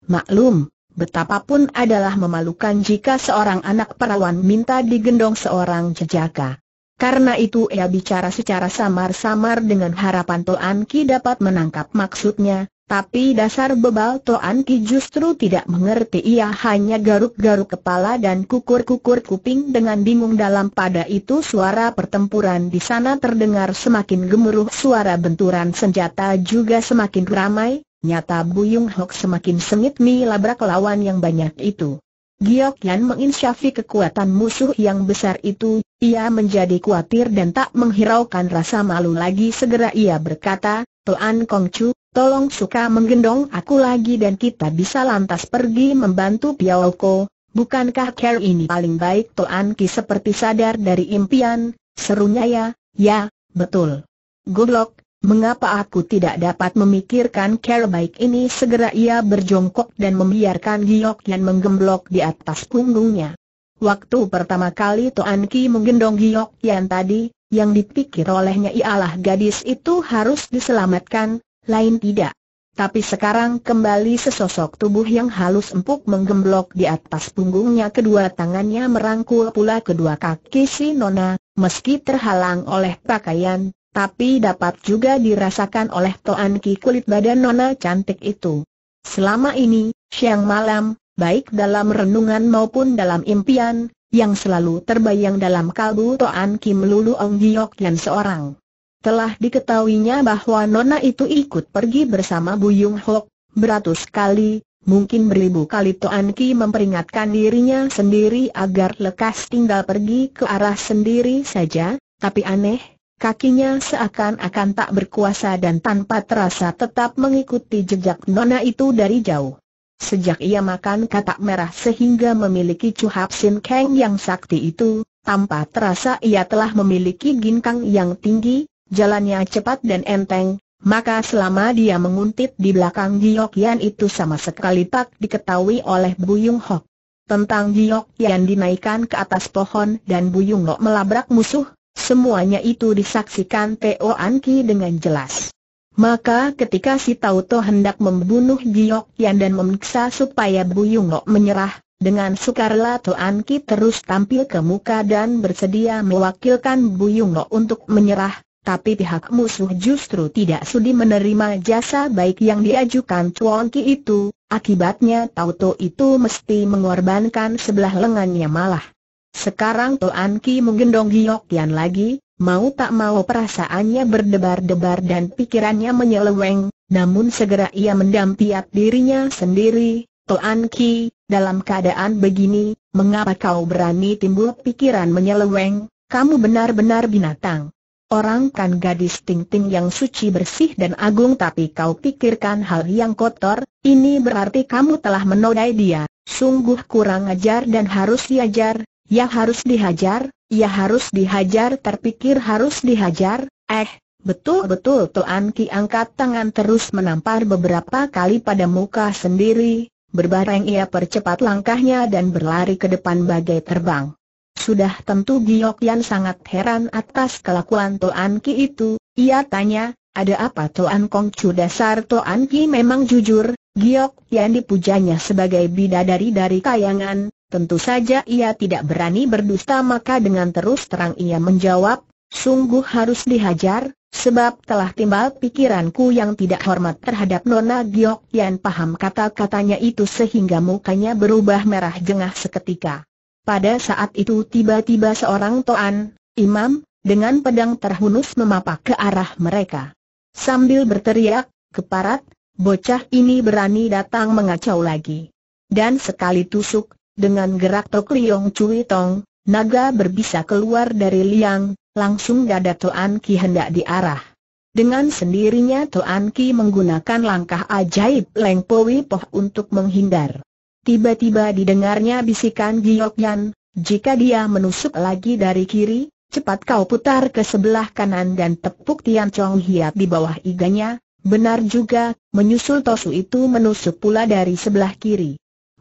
Maklum, betapapun adalah memalukan jika seorang anak perawan minta digendong seorang jejaka. Karena itu ia bicara secara samar-samar dengan harapan Toan Ki dapat menangkap maksudnya, tapi dasar bebal Toan Ki justru tidak mengerti ia hanya garuk-garuk kepala dan kukur-kukur kuping dengan bingung dalam pada itu suara pertempuran di sana terdengar semakin gemuruh suara benturan senjata juga semakin ramai, nyata Buyung Hok semakin sengit mi labrak lawan yang banyak itu. Giok Yan menginsyafi kekuatan musuh yang besar itu, ia menjadi khawatir dan tak menghiraukan rasa malu lagi segera ia berkata, Toan Kongcu, tolong suka menggendong aku lagi dan kita bisa lantas pergi membantu Ko, bukankah care ini paling baik Toan Ki seperti sadar dari impian, serunya ya, ya, betul. Goblok, mengapa aku tidak dapat memikirkan care baik ini segera ia berjongkok dan membiarkan Giok yang menggemblok di atas punggungnya. Waktu pertama kali Toan Ki menggendong Giok yang tadi, yang dipikir olehnya ialah gadis itu harus diselamatkan, lain tidak. Tapi sekarang kembali sesosok tubuh yang halus empuk menggemblok di atas punggungnya kedua tangannya merangkul pula kedua kaki si Nona, meski terhalang oleh pakaian, tapi dapat juga dirasakan oleh Toan Ki kulit badan Nona cantik itu. Selama ini, siang malam, baik dalam renungan maupun dalam impian, yang selalu terbayang dalam kalbu Toan Kim Lulu Ong Giok yang seorang. Telah diketahuinya bahwa Nona itu ikut pergi bersama Buyung Hok, beratus kali, mungkin beribu kali Toan Ki memperingatkan dirinya sendiri agar lekas tinggal pergi ke arah sendiri saja, tapi aneh, kakinya seakan-akan tak berkuasa dan tanpa terasa tetap mengikuti jejak Nona itu dari jauh. Sejak ia makan katak merah sehingga memiliki cuhap sin keng yang sakti itu, tanpa terasa ia telah memiliki ginkang yang tinggi, jalannya cepat dan enteng, maka selama dia menguntit di belakang Giok Yan itu sama sekali tak diketahui oleh Buyung Hok. Tentang Giok Yan dinaikkan ke atas pohon dan Buyung Hok melabrak musuh, semuanya itu disaksikan Teo An Ki dengan jelas. Maka ketika si Tauto hendak membunuh Giok Yan dan memiksa supaya Bu Lok menyerah, dengan sukarela Toan Ki terus tampil ke muka dan bersedia mewakilkan Bu Lok untuk menyerah, tapi pihak musuh justru tidak sudi menerima jasa baik yang diajukan Tuan Ki itu, akibatnya Tauto itu mesti mengorbankan sebelah lengannya malah. Sekarang Toan Ki menggendong Giok Yan lagi, Mau tak mau perasaannya berdebar-debar dan pikirannya menyeleweng, namun segera ia mendampiat dirinya sendiri, Toan Ki, dalam keadaan begini, mengapa kau berani timbul pikiran menyeleweng, kamu benar-benar binatang. Orang kan gadis ting-ting yang suci bersih dan agung tapi kau pikirkan hal yang kotor, ini berarti kamu telah menodai dia, sungguh kurang ajar dan harus diajar, ya harus dihajar, ia harus dihajar terpikir harus dihajar, eh, betul-betul Tuan Ki angkat tangan terus menampar beberapa kali pada muka sendiri, berbareng ia percepat langkahnya dan berlari ke depan bagai terbang. Sudah tentu Giok Yan sangat heran atas kelakuan Tuan Ki itu, ia tanya, ada apa Tuan Kong Chu dasar Tuan Ki memang jujur, Giok Yan dipujanya sebagai bidadari dari kayangan, Tentu saja ia tidak berani berdusta maka dengan terus terang ia menjawab, sungguh harus dihajar, sebab telah timbal pikiranku yang tidak hormat terhadap Nona Giok yang paham kata-katanya itu sehingga mukanya berubah merah jengah seketika. Pada saat itu tiba-tiba seorang toan, imam, dengan pedang terhunus memapak ke arah mereka. Sambil berteriak, keparat, bocah ini berani datang mengacau lagi. Dan sekali tusuk, dengan gerak Tok Liong Cui Tong, naga berbisa keluar dari liang, langsung dada Toan Ki hendak diarah. Dengan sendirinya Toan Ki menggunakan langkah ajaib Leng Powi Poh untuk menghindar. Tiba-tiba didengarnya bisikan Giok Yan, jika dia menusuk lagi dari kiri, cepat kau putar ke sebelah kanan dan tepuk Tian Chong Hiat di bawah iganya, benar juga, menyusul Tosu itu menusuk pula dari sebelah kiri.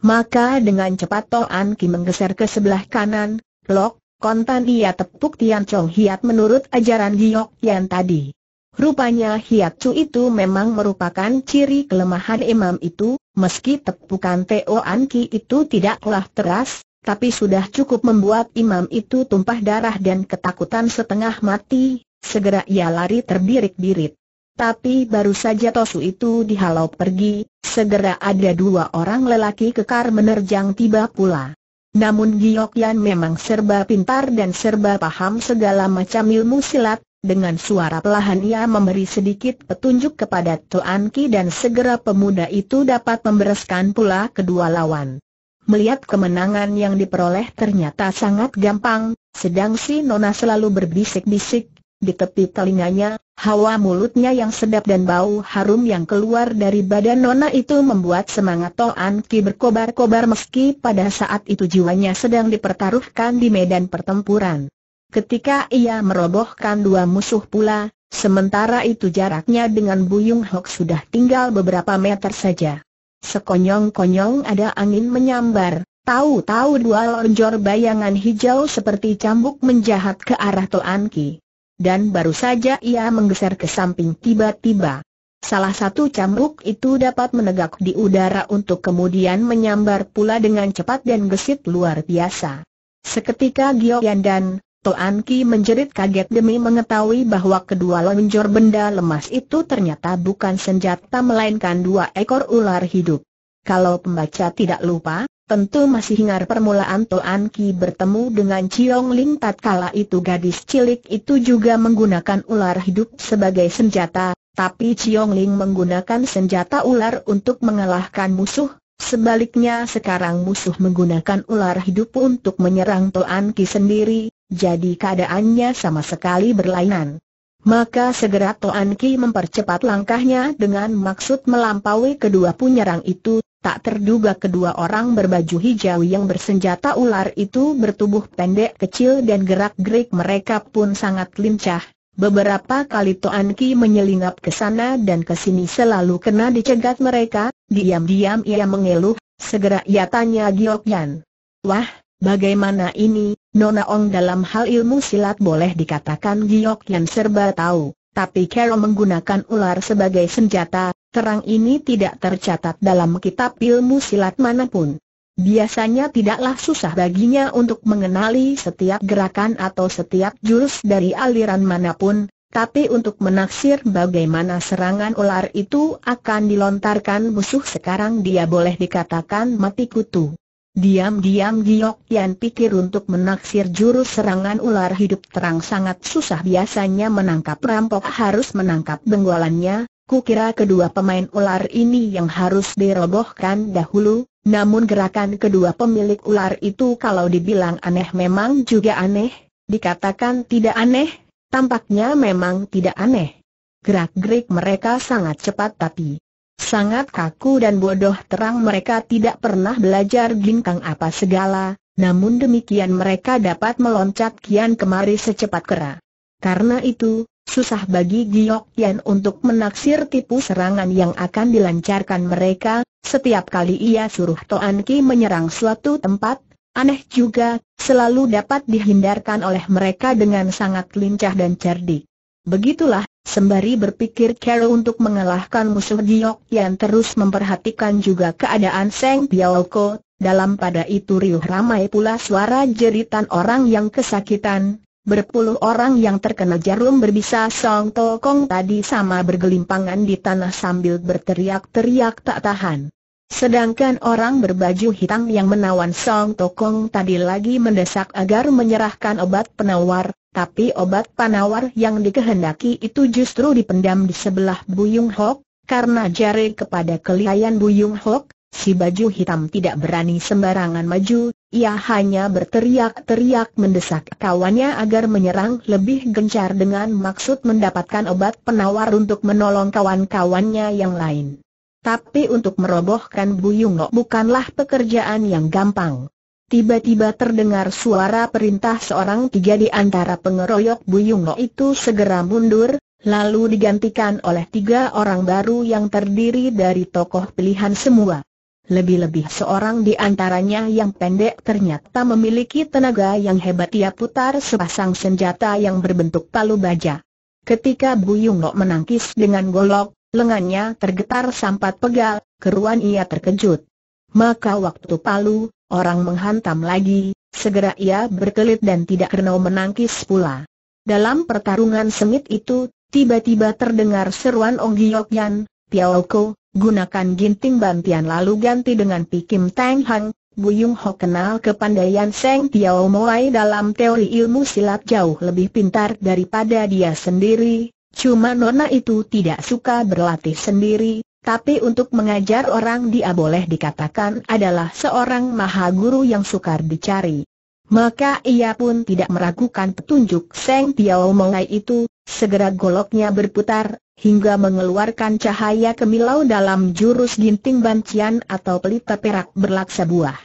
Maka dengan cepat Toan Ki menggeser ke sebelah kanan, lok, kontan ia tepuk Tian Chong Hiat menurut ajaran Giyok yang tadi. Rupanya Hiat Chu itu memang merupakan ciri kelemahan imam itu, meski tepukan Toan Ki itu tidaklah teras, tapi sudah cukup membuat imam itu tumpah darah dan ketakutan setengah mati, segera ia lari terbirik-birit. Tapi baru saja Tosu itu dihalau pergi, segera ada dua orang lelaki kekar menerjang tiba pula. Namun Giok Yan memang serba pintar dan serba paham segala macam ilmu silat, dengan suara pelahan ia memberi sedikit petunjuk kepada Tuan Ki dan segera pemuda itu dapat membereskan pula kedua lawan. Melihat kemenangan yang diperoleh ternyata sangat gampang, sedang si Nona selalu berbisik-bisik di tepi telinganya, hawa mulutnya yang sedap dan bau harum yang keluar dari badan Nona itu membuat semangat Toan Ki berkobar-kobar meski pada saat itu jiwanya sedang dipertaruhkan di medan pertempuran. Ketika ia merobohkan dua musuh pula, sementara itu jaraknya dengan Buyung Hok sudah tinggal beberapa meter saja. Sekonyong-konyong ada angin menyambar, tahu-tahu dua lonjor bayangan hijau seperti cambuk menjahat ke arah Toan Ki dan baru saja ia menggeser ke samping tiba-tiba. Salah satu cambuk itu dapat menegak di udara untuk kemudian menyambar pula dengan cepat dan gesit luar biasa. Seketika Gioyan dan Toan Ki menjerit kaget demi mengetahui bahwa kedua lonjor benda lemas itu ternyata bukan senjata melainkan dua ekor ular hidup. Kalau pembaca tidak lupa, Tentu masih ingat permulaan Toan Ki bertemu dengan Chiong Ling tatkala itu gadis cilik itu juga menggunakan ular hidup sebagai senjata, tapi Chiong Ling menggunakan senjata ular untuk mengalahkan musuh, sebaliknya sekarang musuh menggunakan ular hidup untuk menyerang Toan Ki sendiri, jadi keadaannya sama sekali berlainan. Maka segera Toan Ki mempercepat langkahnya dengan maksud melampaui kedua penyerang itu, Tak terduga kedua orang berbaju hijau yang bersenjata ular itu bertubuh pendek kecil dan gerak-gerik mereka pun sangat lincah. Beberapa kali Toan Ki menyelinap ke sana dan ke sini selalu kena dicegat mereka, diam-diam ia mengeluh, segera ia tanya Giok Yan. Wah, bagaimana ini, Nona Ong dalam hal ilmu silat boleh dikatakan Giok Yan serba tahu, tapi Kero menggunakan ular sebagai senjata, Terang ini tidak tercatat dalam kitab ilmu silat manapun. Biasanya tidaklah susah baginya untuk mengenali setiap gerakan atau setiap jurus dari aliran manapun, tapi untuk menaksir bagaimana serangan ular itu akan dilontarkan musuh sekarang dia boleh dikatakan mati kutu. Diam-diam Giok Tian pikir untuk menaksir jurus serangan ular hidup terang sangat susah biasanya menangkap rampok harus menangkap benggolannya, Kukira kedua pemain ular ini yang harus dirobohkan dahulu, namun gerakan kedua pemilik ular itu kalau dibilang aneh memang juga aneh, dikatakan tidak aneh, tampaknya memang tidak aneh. Gerak-gerik mereka sangat cepat tapi sangat kaku dan bodoh terang mereka tidak pernah belajar ginkang apa segala, namun demikian mereka dapat meloncat kian kemari secepat kera. Karena itu, Susah bagi Giok Tian untuk menaksir tipu serangan yang akan dilancarkan mereka, setiap kali ia suruh Toan Ki menyerang suatu tempat, aneh juga, selalu dapat dihindarkan oleh mereka dengan sangat lincah dan cerdik. Begitulah, sembari berpikir Carol untuk mengalahkan musuh Giok Tian terus memperhatikan juga keadaan Seng Ko. dalam pada itu riuh ramai pula suara jeritan orang yang kesakitan, Berpuluh orang yang terkena jarum berbisa Song Tokong tadi sama bergelimpangan di tanah sambil berteriak-teriak tak tahan. Sedangkan orang berbaju hitam yang menawan Song Tokong tadi lagi mendesak agar menyerahkan obat penawar, tapi obat penawar yang dikehendaki itu justru dipendam di sebelah Buyung Hok, karena jari kepada kelihayan Buyung Hok, si baju hitam tidak berani sembarangan maju, ia hanya berteriak-teriak mendesak kawannya agar menyerang lebih gencar dengan maksud mendapatkan obat penawar untuk menolong kawan-kawannya yang lain. Tapi untuk merobohkan Buyung bukanlah pekerjaan yang gampang. Tiba-tiba terdengar suara perintah seorang tiga di antara pengeroyok Buyung itu segera mundur, lalu digantikan oleh tiga orang baru yang terdiri dari tokoh pilihan semua. Lebih-lebih seorang di antaranya yang pendek ternyata memiliki tenaga yang hebat ia putar sepasang senjata yang berbentuk palu baja. Ketika Buyung Nok menangkis dengan golok, lengannya tergetar sampat pegal, keruan ia terkejut. Maka waktu palu, orang menghantam lagi, segera ia berkelit dan tidak kena menangkis pula. Dalam pertarungan sengit itu, tiba-tiba terdengar seruan Ong Giyok Yan, Piao Ko, Gunakan ginting bantian lalu ganti dengan pikim Tang Hang, Buyung Ho kenal kepandaian Seng Tiao Moai dalam teori ilmu silat jauh lebih pintar daripada dia sendiri, cuma Nona itu tidak suka berlatih sendiri, tapi untuk mengajar orang dia boleh dikatakan adalah seorang maha guru yang sukar dicari. Maka ia pun tidak meragukan petunjuk Seng Tiao Moai itu, Segera goloknya berputar, hingga mengeluarkan cahaya kemilau dalam jurus ginting bancian atau pelita perak berlaksa buah.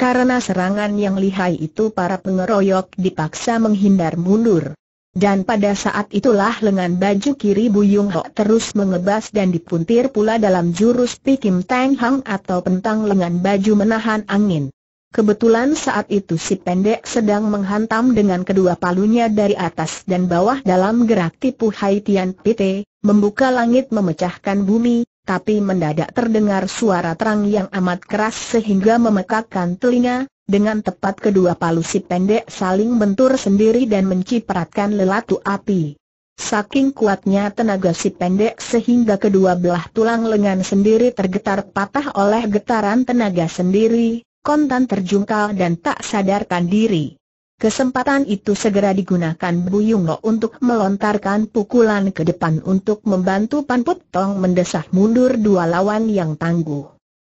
Karena serangan yang lihai itu para pengeroyok dipaksa menghindar mundur. Dan pada saat itulah lengan baju kiri Buyung Ho terus mengebas dan dipuntir pula dalam jurus Pikim Tang Hang atau pentang lengan baju menahan angin. Kebetulan saat itu si pendek sedang menghantam dengan kedua palunya dari atas dan bawah dalam gerak tipu Hai Tian Pite, membuka langit memecahkan bumi, tapi mendadak terdengar suara terang yang amat keras sehingga memekakkan telinga, dengan tepat kedua palu si pendek saling bentur sendiri dan mencipratkan lelatu api. Saking kuatnya tenaga si pendek sehingga kedua belah tulang lengan sendiri tergetar patah oleh getaran tenaga sendiri, kontan terjungkal dan tak sadarkan diri. Kesempatan itu segera digunakan Bu Yunglo untuk melontarkan pukulan ke depan untuk membantu Pan Put Tong mendesah mundur dua lawan yang tangguh.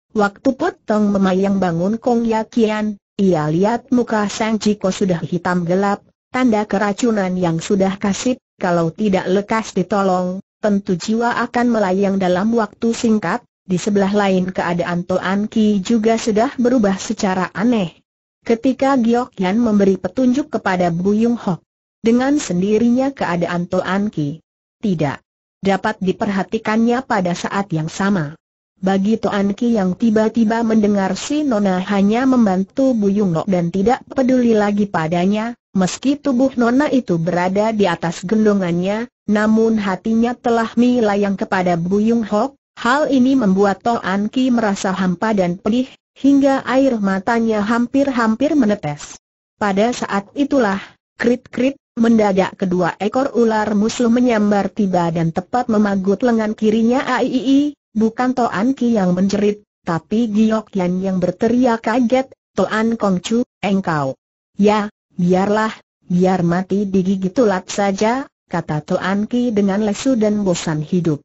Waktu Putong memayang bangun Kong Yakian, ia lihat muka Sang Ciko sudah hitam gelap, tanda keracunan yang sudah kasip, kalau tidak lekas ditolong, tentu jiwa akan melayang dalam waktu singkat, di sebelah lain keadaan Toan Ki juga sudah berubah secara aneh. Ketika Giok Yan memberi petunjuk kepada Bu Buyung Hok, dengan sendirinya keadaan Toan Ki tidak dapat diperhatikannya pada saat yang sama. Bagi Toan Ki yang tiba-tiba mendengar si Nona hanya membantu Bu Yung Hok dan tidak peduli lagi padanya, meski tubuh Nona itu berada di atas gendongannya, namun hatinya telah melayang kepada Bu Buyung Hok, Hal ini membuat Toan Ki merasa hampa dan pedih, hingga air matanya hampir-hampir menetes. Pada saat itulah, krit-krit, mendadak kedua ekor ular musuh menyambar tiba dan tepat memagut lengan kirinya Aii, bukan Toan Ki yang menjerit, tapi Giok Yan yang berteriak kaget, Toan Kong Chu, engkau. Ya, biarlah, biar mati digigit ulat saja, kata Toan Ki dengan lesu dan bosan hidup.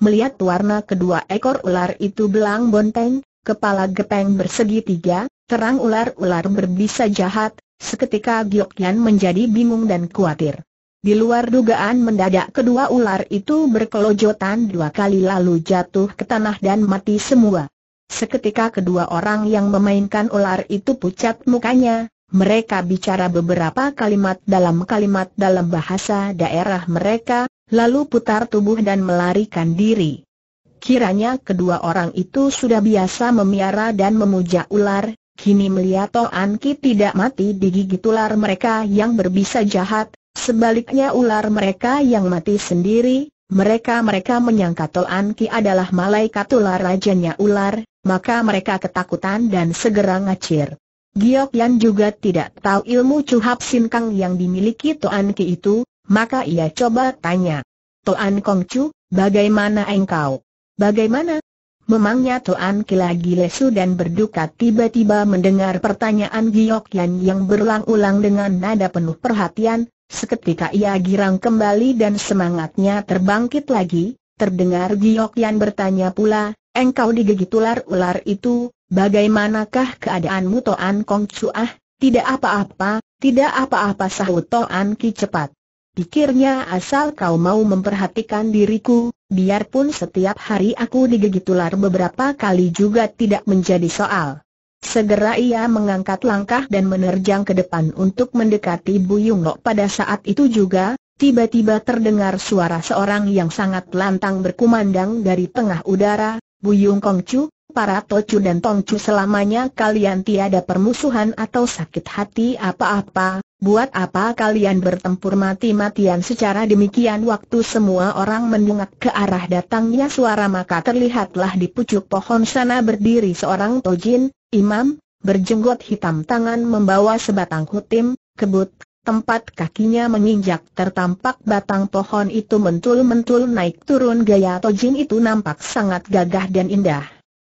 Melihat warna kedua ekor ular itu belang bonteng, kepala gepeng bersegi tiga, terang ular-ular berbisa jahat, seketika Giokyan menjadi bingung dan khawatir. Di luar dugaan mendadak kedua ular itu berkelojotan dua kali lalu jatuh ke tanah dan mati semua. Seketika kedua orang yang memainkan ular itu pucat mukanya, mereka bicara beberapa kalimat dalam kalimat dalam bahasa daerah mereka, lalu putar tubuh dan melarikan diri. Kiranya kedua orang itu sudah biasa memiara dan memuja ular, kini melihat Toan Ki tidak mati digigit ular mereka yang berbisa jahat, sebaliknya ular mereka yang mati sendiri, mereka-mereka menyangka Toan Ki adalah malaikat ular rajanya ular, maka mereka ketakutan dan segera ngacir. Giok Yan juga tidak tahu ilmu Cuhap Sin yang dimiliki Toan Ki itu, maka ia coba tanya. Toan Chu, bagaimana engkau? Bagaimana? Memangnya Toan Kilagi lesu dan berduka tiba-tiba mendengar pertanyaan Giok Yan yang berulang-ulang dengan nada penuh perhatian, seketika ia girang kembali dan semangatnya terbangkit lagi, terdengar Giok Yan bertanya pula, engkau digigit ular-ular itu, bagaimanakah keadaanmu Toan Chu ah? Tidak apa-apa, tidak apa-apa sahut Toan Ki cepat. Pikirnya asal kau mau memperhatikan diriku, biarpun setiap hari aku digigit ular beberapa kali juga tidak menjadi soal. Segera ia mengangkat langkah dan menerjang ke depan untuk mendekati Bu Yungnok pada saat itu juga, tiba-tiba terdengar suara seorang yang sangat lantang berkumandang dari tengah udara, Bu Yung Kongcu, para Tocu dan Tongcu selamanya kalian tiada permusuhan atau sakit hati apa-apa, buat apa kalian bertempur mati-matian secara demikian waktu semua orang mendongak ke arah datangnya suara maka terlihatlah di pucuk pohon sana berdiri seorang Tojin, imam, berjenggot hitam tangan membawa sebatang hutim, kebut, tempat kakinya menginjak tertampak batang pohon itu mentul-mentul naik turun gaya Tojin itu nampak sangat gagah dan indah.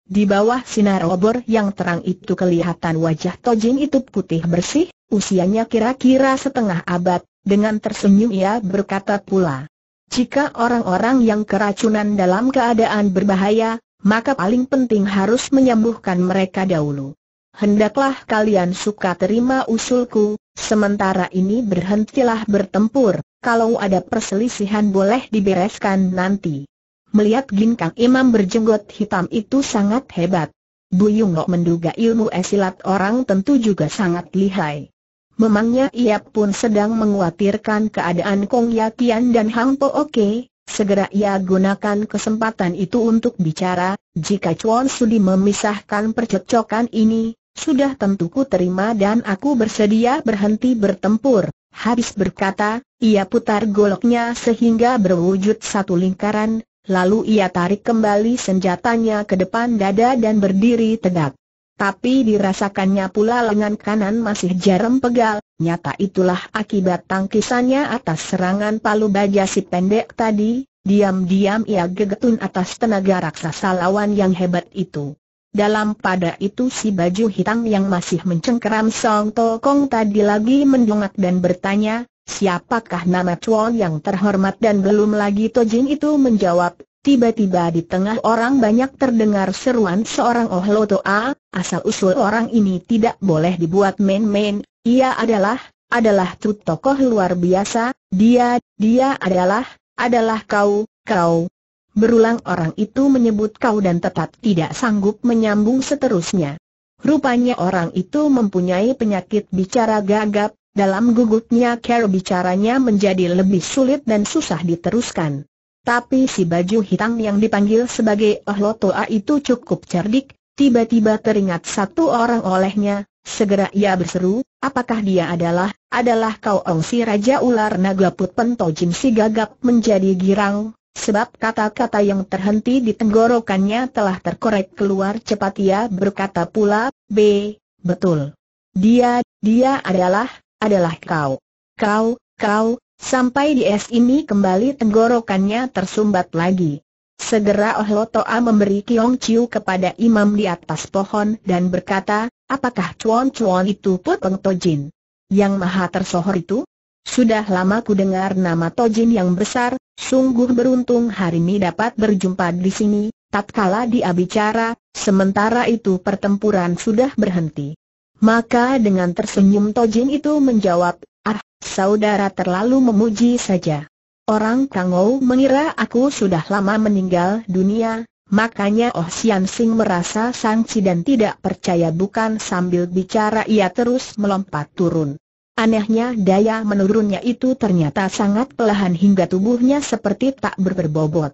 Di bawah sinar obor yang terang itu kelihatan wajah Tojin itu putih bersih, usianya kira-kira setengah abad, dengan tersenyum ia berkata pula. Jika orang-orang yang keracunan dalam keadaan berbahaya, maka paling penting harus menyembuhkan mereka dahulu. Hendaklah kalian suka terima usulku, sementara ini berhentilah bertempur, kalau ada perselisihan boleh dibereskan nanti melihat ginkang imam berjenggot hitam itu sangat hebat. Bu Yung Lok menduga ilmu esilat orang tentu juga sangat lihai. Memangnya ia pun sedang menguatirkan keadaan Kong Yakian dan Hang Po Oke, segera ia gunakan kesempatan itu untuk bicara, jika Chuan Sudi memisahkan percekcokan ini, sudah tentu ku terima dan aku bersedia berhenti bertempur. Habis berkata, ia putar goloknya sehingga berwujud satu lingkaran, Lalu ia tarik kembali senjatanya ke depan dada dan berdiri tegak. Tapi dirasakannya pula lengan kanan masih jarum pegal, nyata itulah akibat tangkisannya atas serangan palu baja si pendek tadi, diam-diam ia gegetun atas tenaga raksasa lawan yang hebat itu. Dalam pada itu si baju hitam yang masih mencengkeram Song Tokong tadi lagi mendongak dan bertanya, Siapakah nama Chuan yang terhormat dan belum lagi Tojing itu menjawab, tiba-tiba di tengah orang banyak terdengar seruan seorang Oh Lo Toa. asal-usul orang ini tidak boleh dibuat main-main, ia adalah, adalah tu tokoh luar biasa, dia, dia adalah, adalah kau, kau. Berulang orang itu menyebut kau dan tetap tidak sanggup menyambung seterusnya. Rupanya orang itu mempunyai penyakit bicara gagap, dalam gugupnya Carol bicaranya menjadi lebih sulit dan susah diteruskan. Tapi si baju hitam yang dipanggil sebagai Oh Lotoa itu cukup cerdik, tiba-tiba teringat satu orang olehnya, segera ia berseru, apakah dia adalah, adalah kau Ong si Raja Ular Naga Put Tojim si gagap menjadi girang, sebab kata-kata yang terhenti di tenggorokannya telah terkorek keluar cepat ia berkata pula, B, betul. Dia, dia adalah, adalah kau. Kau, kau, sampai di es ini kembali tenggorokannya tersumbat lagi. Segera Oh Lotoa memberi Kiong Chiu kepada imam di atas pohon dan berkata, apakah cuan-cuan itu pun Peng Tojin? Yang maha tersohor itu? Sudah lama ku dengar nama Tojin yang besar, sungguh beruntung hari ini dapat berjumpa di sini, tatkala dia bicara, sementara itu pertempuran sudah berhenti. Maka dengan tersenyum Tojin itu menjawab, Ah, saudara terlalu memuji saja. Orang Kangou mengira aku sudah lama meninggal dunia, makanya Oh Sian Sing merasa sangsi dan tidak percaya bukan sambil bicara ia terus melompat turun. Anehnya daya menurunnya itu ternyata sangat pelan hingga tubuhnya seperti tak berberbobot.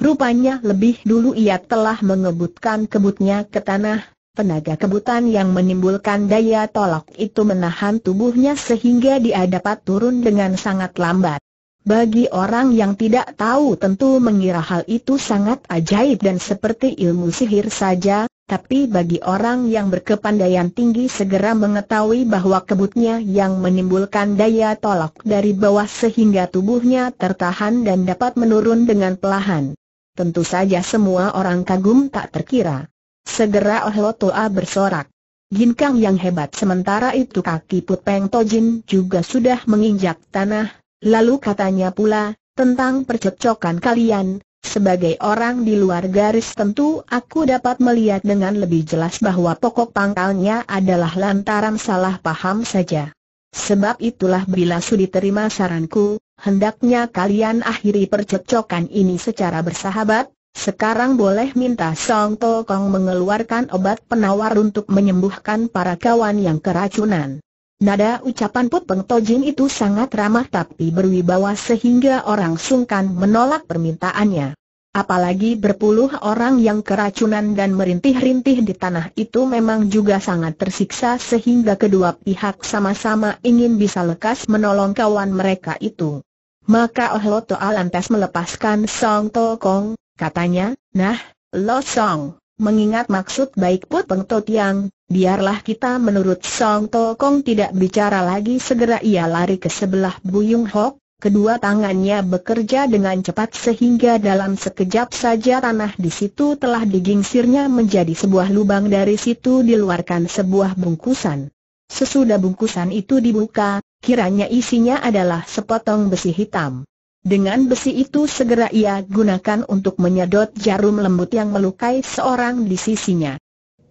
Rupanya lebih dulu ia telah mengebutkan kebutnya ke tanah, Tenaga kebutan yang menimbulkan daya tolak itu menahan tubuhnya sehingga dia dapat turun dengan sangat lambat. Bagi orang yang tidak tahu tentu mengira hal itu sangat ajaib dan seperti ilmu sihir saja, tapi bagi orang yang berkepandaian tinggi segera mengetahui bahwa kebutnya yang menimbulkan daya tolak dari bawah sehingga tubuhnya tertahan dan dapat menurun dengan pelahan. Tentu saja semua orang kagum tak terkira. Segera Oh Lo Toa bersorak. Ginkang yang hebat sementara itu kaki Put Peng Tojin juga sudah menginjak tanah, lalu katanya pula, tentang percocokan kalian, sebagai orang di luar garis tentu aku dapat melihat dengan lebih jelas bahwa pokok pangkalnya adalah lantaran salah paham saja. Sebab itulah bila sudi terima saranku, hendaknya kalian akhiri percocokan ini secara bersahabat, sekarang boleh minta Song Kong mengeluarkan obat penawar untuk menyembuhkan para kawan yang keracunan. Nada ucapan Put Peng Jin itu sangat ramah tapi berwibawa sehingga orang sungkan menolak permintaannya. Apalagi berpuluh orang yang keracunan dan merintih-rintih di tanah itu memang juga sangat tersiksa sehingga kedua pihak sama-sama ingin bisa lekas menolong kawan mereka itu. Maka Oh Alantes melepaskan Song Kong, Katanya, nah, Lo Song, mengingat maksud baik Put Peng To Tiang, biarlah kita menurut Song To Kong tidak bicara lagi segera ia lari ke sebelah Buyung Hok, kedua tangannya bekerja dengan cepat sehingga dalam sekejap saja tanah di situ telah digingsirnya menjadi sebuah lubang dari situ diluarkan sebuah bungkusan. Sesudah bungkusan itu dibuka, kiranya isinya adalah sepotong besi hitam. Dengan besi itu segera ia gunakan untuk menyedot jarum lembut yang melukai seorang di sisinya.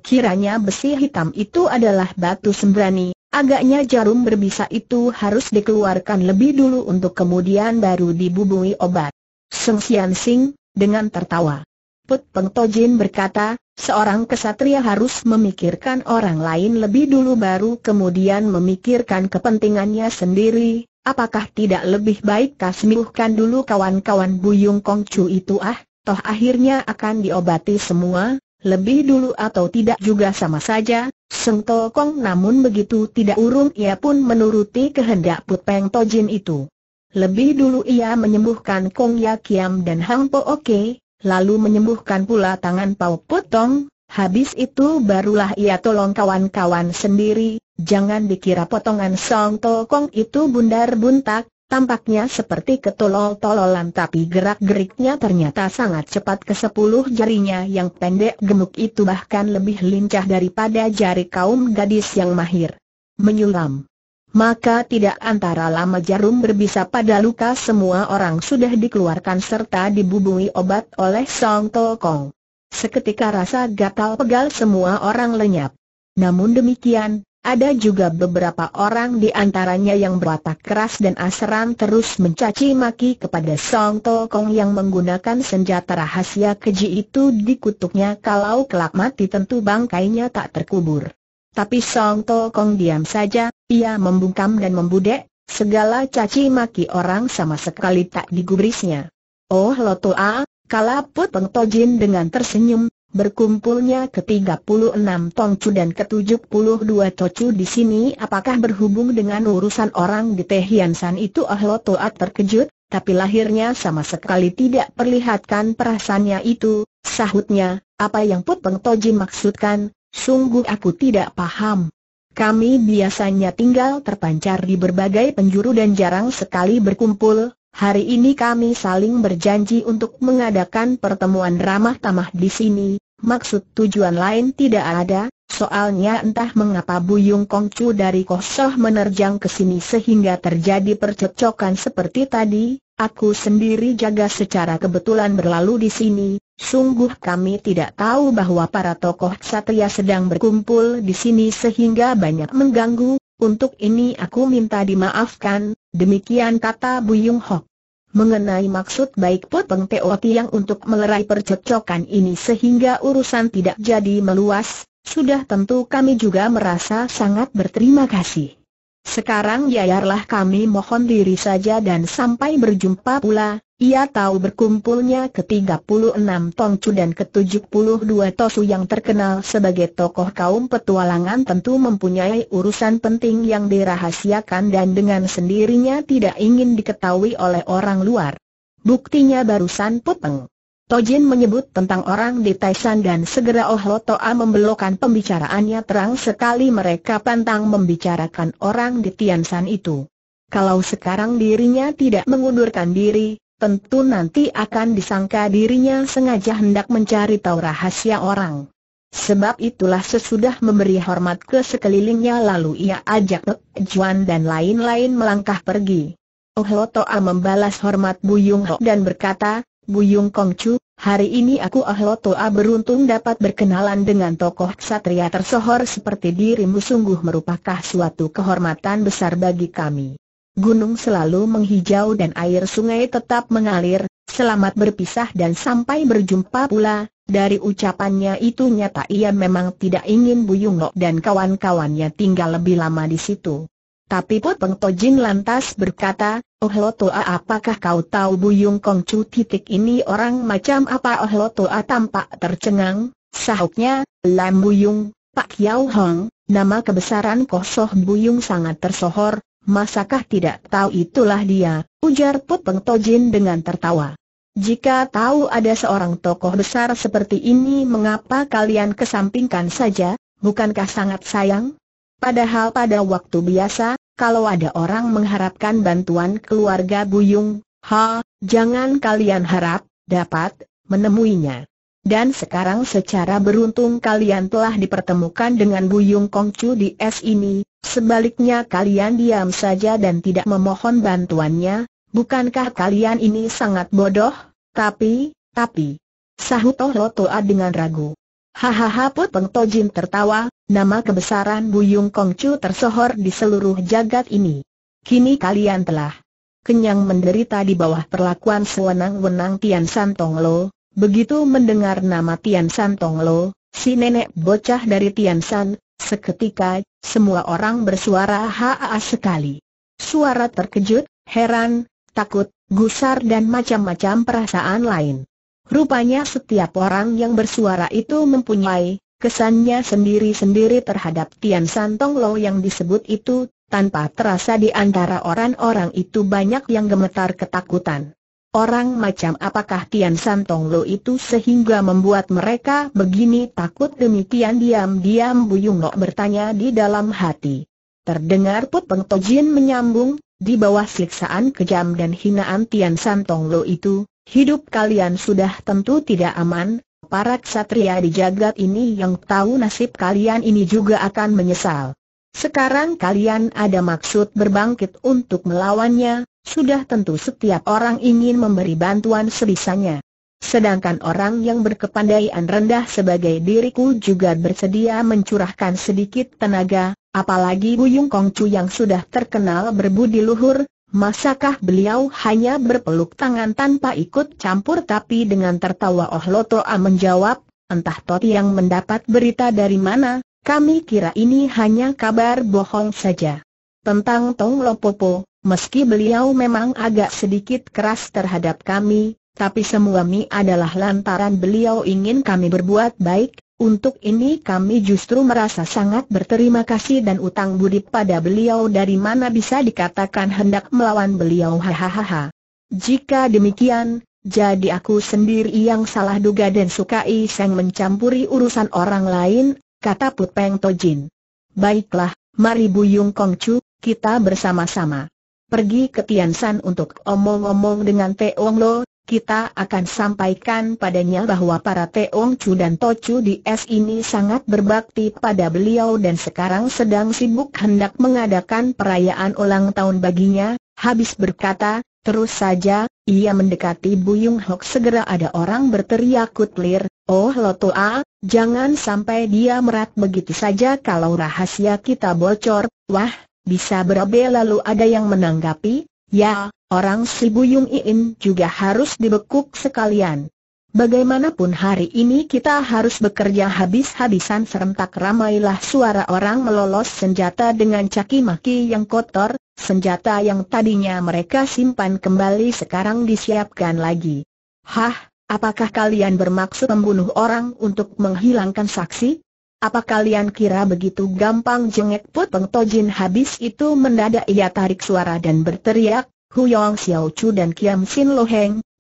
Kiranya besi hitam itu adalah batu sembrani, agaknya jarum berbisa itu harus dikeluarkan lebih dulu untuk kemudian baru dibubui obat. Seng Sian Sing, dengan tertawa. Put Peng Tojin berkata, seorang kesatria harus memikirkan orang lain lebih dulu baru kemudian memikirkan kepentingannya sendiri, Apakah tidak lebih baik kasmiuhkan dulu kawan-kawan Buyung Kongcu itu ah, toh akhirnya akan diobati semua, lebih dulu atau tidak juga sama saja, Seng Kong namun begitu tidak urung ia pun menuruti kehendak Put Peng Tojin itu. Lebih dulu ia menyembuhkan Kong Yakiam dan Hang Po Oke, lalu menyembuhkan pula tangan Pau Putong, Habis itu barulah ia tolong kawan-kawan sendiri, jangan dikira potongan Song Tokong itu bundar buntak, tampaknya seperti ketolol-tololan tapi gerak-geriknya ternyata sangat cepat ke sepuluh jarinya yang pendek gemuk itu bahkan lebih lincah daripada jari kaum gadis yang mahir. Menyulam. Maka tidak antara lama jarum berbisa pada luka semua orang sudah dikeluarkan serta dibumbui obat oleh Song Tokong. Seketika rasa gatal pegal semua orang lenyap. Namun demikian, ada juga beberapa orang di antaranya yang berwatak keras dan aseran terus mencaci maki kepada Song Tokong yang menggunakan senjata rahasia keji itu dikutuknya kalau kelak mati tentu bangkainya tak terkubur. Tapi Song Tokong diam saja, ia membungkam dan membudek, segala caci maki orang sama sekali tak digubrisnya. Oh Lotoa, Kalaput Peng Tojin dengan tersenyum, berkumpulnya ke-36 Tongcu dan ke-72 Tocu di sini apakah berhubung dengan urusan orang di San itu Ah Toat terkejut, tapi lahirnya sama sekali tidak perlihatkan perasaannya itu, sahutnya, apa yang Put Peng Tojin maksudkan, sungguh aku tidak paham. Kami biasanya tinggal terpancar di berbagai penjuru dan jarang sekali berkumpul, Hari ini kami saling berjanji untuk mengadakan pertemuan ramah tamah di sini, maksud tujuan lain tidak ada, soalnya entah mengapa Buyung Kongcu dari Kosoh menerjang ke sini sehingga terjadi percecokan seperti tadi, aku sendiri jaga secara kebetulan berlalu di sini, sungguh kami tidak tahu bahwa para tokoh satria sedang berkumpul di sini sehingga banyak mengganggu, untuk ini aku minta dimaafkan, demikian kata Buyung Hok. Mengenai maksud baik Poteng Teo Tiang untuk melerai percekcokan ini sehingga urusan tidak jadi meluas, sudah tentu kami juga merasa sangat berterima kasih. Sekarang biarlah kami mohon diri saja dan sampai berjumpa pula, ia tahu berkumpulnya ke-36 Tongcu dan ke-72 Tosu yang terkenal sebagai tokoh kaum petualangan tentu mempunyai urusan penting yang dirahasiakan dan dengan sendirinya tidak ingin diketahui oleh orang luar. Buktinya barusan Puteng Tojin menyebut tentang orang di Taisan dan segera Oh Toa membelokkan pembicaraannya terang sekali mereka pantang membicarakan orang di Tiansan itu. Kalau sekarang dirinya tidak mengundurkan diri, tentu nanti akan disangka dirinya sengaja hendak mencari tahu rahasia orang. Sebab itulah sesudah memberi hormat ke sekelilingnya lalu ia ajak Nek Juan dan lain-lain melangkah pergi. Oh Toa membalas hormat Buyung Ho dan berkata, Buyung Kongcu, hari ini aku Toa beruntung dapat berkenalan dengan tokoh ksatria tersohor seperti dirimu sungguh merupakan suatu kehormatan besar bagi kami. Gunung selalu menghijau dan air sungai tetap mengalir, selamat berpisah dan sampai berjumpa pula, dari ucapannya itu nyata ia memang tidak ingin Buyung Lok dan kawan-kawannya tinggal lebih lama di situ. Tapi Put Peng Tojin lantas berkata, Oh Lo Toa apakah kau tahu Buyung Kong Chu titik ini orang macam apa Oh Lo Toa tampak tercengang, sahutnya, Lam Buyung, Pak Yau Hong, nama kebesaran Kosoh Buyung sangat tersohor, masakah tidak tahu itulah dia, ujar Put Peng Tojin dengan tertawa. Jika tahu ada seorang tokoh besar seperti ini mengapa kalian kesampingkan saja, bukankah sangat sayang? Padahal pada waktu biasa, kalau ada orang mengharapkan bantuan keluarga Buyung, ha, jangan kalian harap, dapat, menemuinya. Dan sekarang secara beruntung kalian telah dipertemukan dengan Buyung Kongcu di es ini, sebaliknya kalian diam saja dan tidak memohon bantuannya, bukankah kalian ini sangat bodoh? Tapi, tapi, sahut Toh Lotoa dengan ragu. Hahaha Put Peng Tojin tertawa, Nama kebesaran Buyung Kongcu tersohor di seluruh jagat ini. Kini kalian telah kenyang menderita di bawah perlakuan sewenang-wenang Tian San Tong Lo. Begitu mendengar nama Tian San Tong Lo, si nenek bocah dari Tian San, seketika, semua orang bersuara haa sekali. Suara terkejut, heran, takut, gusar dan macam-macam perasaan lain. Rupanya setiap orang yang bersuara itu mempunyai kesannya sendiri-sendiri terhadap Tian Santong Tong Lo yang disebut itu, tanpa terasa di antara orang-orang itu banyak yang gemetar ketakutan. Orang macam apakah Tian Santong Tong Lo itu sehingga membuat mereka begini takut demikian diam-diam Buyung Lo bertanya di dalam hati. Terdengar Put Peng Tojin menyambung, di bawah siksaan kejam dan hinaan Tian Santong Tong Lo itu, hidup kalian sudah tentu tidak aman, para ksatria di jagat ini yang tahu nasib kalian ini juga akan menyesal. Sekarang kalian ada maksud berbangkit untuk melawannya, sudah tentu setiap orang ingin memberi bantuan sebisanya. Sedangkan orang yang berkepandaian rendah sebagai diriku juga bersedia mencurahkan sedikit tenaga, apalagi Buyung Kongcu yang sudah terkenal berbudi luhur, Masakah beliau hanya berpeluk tangan tanpa ikut campur tapi dengan tertawa Oh Lotoa menjawab, entah Toti yang mendapat berita dari mana, kami kira ini hanya kabar bohong saja. Tentang Tong Lopopo, meski beliau memang agak sedikit keras terhadap kami, tapi semua mi adalah lantaran beliau ingin kami berbuat baik, untuk ini kami justru merasa sangat berterima kasih dan utang budi pada beliau dari mana bisa dikatakan hendak melawan beliau hahaha. Jika demikian, jadi aku sendiri yang salah duga dan sukai yang mencampuri urusan orang lain, kata Put Peng Tojin. Baiklah, mari Buyung Kongcu, kita bersama-sama. Pergi ke Tiansan untuk omong-omong dengan Teong Lo, kita akan sampaikan padanya bahwa para Teong Chu dan To Chu di S ini sangat berbakti pada beliau dan sekarang sedang sibuk hendak mengadakan perayaan ulang tahun baginya. Habis berkata, terus saja, ia mendekati Bu Buyung Hok segera ada orang berteriak kutlir, Oh Loto A, jangan sampai dia merat begitu saja kalau rahasia kita bocor, wah, bisa berabe lalu ada yang menanggapi, Ya, orang si Buyung Iin juga harus dibekuk sekalian. Bagaimanapun hari ini kita harus bekerja habis-habisan serentak ramailah suara orang melolos senjata dengan caki-maki yang kotor, senjata yang tadinya mereka simpan kembali sekarang disiapkan lagi. Hah, apakah kalian bermaksud membunuh orang untuk menghilangkan saksi? Apa kalian kira begitu gampang jengek Put pengtojin Tojin habis itu mendadak ia tarik suara dan berteriak, Huyong Xiao Chu dan Kiam Sin Lo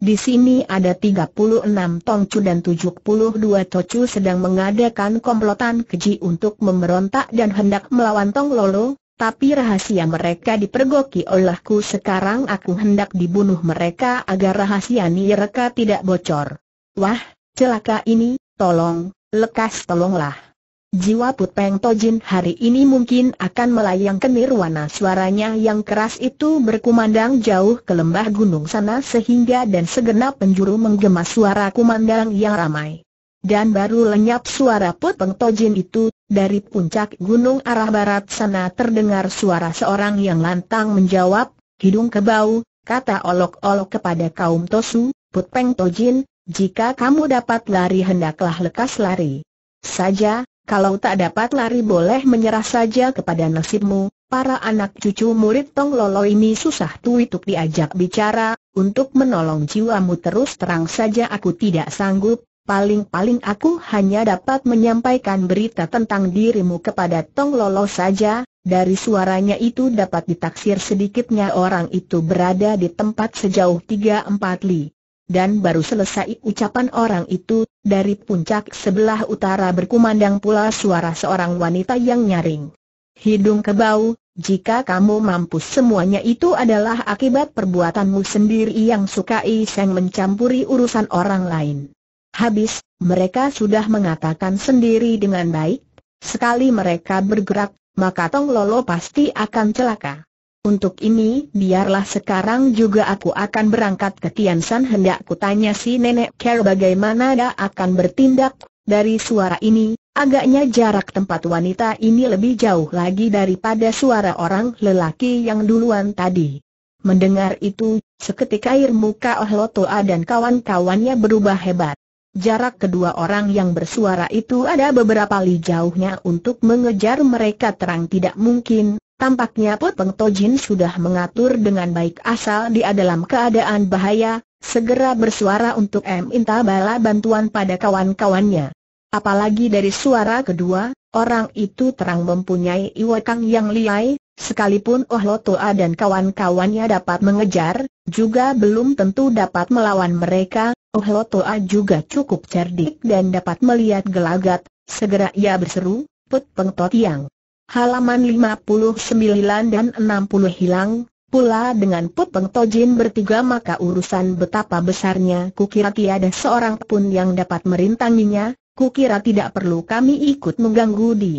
di sini ada 36 Tong Chu dan 72 To Chu sedang mengadakan komplotan keji untuk memberontak dan hendak melawan Tong Lolo, tapi rahasia mereka dipergoki olehku sekarang aku hendak dibunuh mereka agar rahasia mereka tidak bocor. Wah, celaka ini, tolong, lekas tolonglah. Jiwa Put Tojin hari ini mungkin akan melayang ke nirwana suaranya yang keras itu berkumandang jauh ke lembah gunung sana sehingga dan segenap penjuru menggema suara kumandang yang ramai. Dan baru lenyap suara Put Peng Tojin itu, dari puncak gunung arah barat sana terdengar suara seorang yang lantang menjawab, hidung kebau, kata olok-olok kepada kaum Tosu, Put Peng Tojin, jika kamu dapat lari hendaklah lekas lari. Saja, kalau tak dapat lari boleh menyerah saja kepada nasibmu, para anak cucu murid Tong Lolo ini susah tuituk diajak bicara, untuk menolong jiwamu terus terang saja aku tidak sanggup, paling-paling aku hanya dapat menyampaikan berita tentang dirimu kepada Tong Lolo saja, dari suaranya itu dapat ditaksir sedikitnya orang itu berada di tempat sejauh 3-4 li dan baru selesai ucapan orang itu, dari puncak sebelah utara berkumandang pula suara seorang wanita yang nyaring. Hidung kebau, jika kamu mampus semuanya itu adalah akibat perbuatanmu sendiri yang suka iseng mencampuri urusan orang lain. Habis, mereka sudah mengatakan sendiri dengan baik, sekali mereka bergerak, maka Tong Lolo pasti akan celaka. Untuk ini, biarlah sekarang juga aku akan berangkat ke Tian San hendak kutanya si nenek Care bagaimana dia akan bertindak. Dari suara ini, agaknya jarak tempat wanita ini lebih jauh lagi daripada suara orang lelaki yang duluan tadi. Mendengar itu, seketika air muka Oh dan kawan-kawannya berubah hebat. Jarak kedua orang yang bersuara itu ada beberapa li jauhnya untuk mengejar mereka terang tidak mungkin, Tampaknya Poteng Tojin sudah mengatur dengan baik asal dia dalam keadaan bahaya, segera bersuara untuk minta bala bantuan pada kawan-kawannya. Apalagi dari suara kedua, orang itu terang mempunyai iwakang yang liai, sekalipun Oh dan kawan-kawannya dapat mengejar, juga belum tentu dapat melawan mereka, Oh juga cukup cerdik dan dapat melihat gelagat, segera ia berseru, Put Peng yang halaman 59 dan 60 hilang, pula dengan Put Tojin bertiga maka urusan betapa besarnya kukira tiada seorang pun yang dapat merintanginya, kukira tidak perlu kami ikut mengganggu di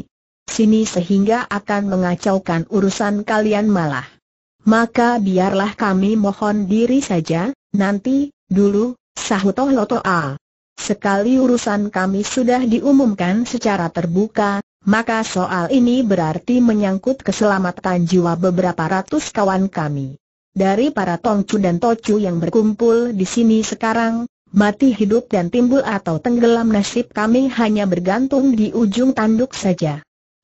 sini sehingga akan mengacaukan urusan kalian malah. Maka biarlah kami mohon diri saja, nanti, dulu, sahut Loto A. Sekali urusan kami sudah diumumkan secara terbuka, maka soal ini berarti menyangkut keselamatan jiwa beberapa ratus kawan kami. Dari para Tongcu dan Tocu yang berkumpul di sini sekarang, mati hidup dan timbul atau tenggelam nasib kami hanya bergantung di ujung tanduk saja.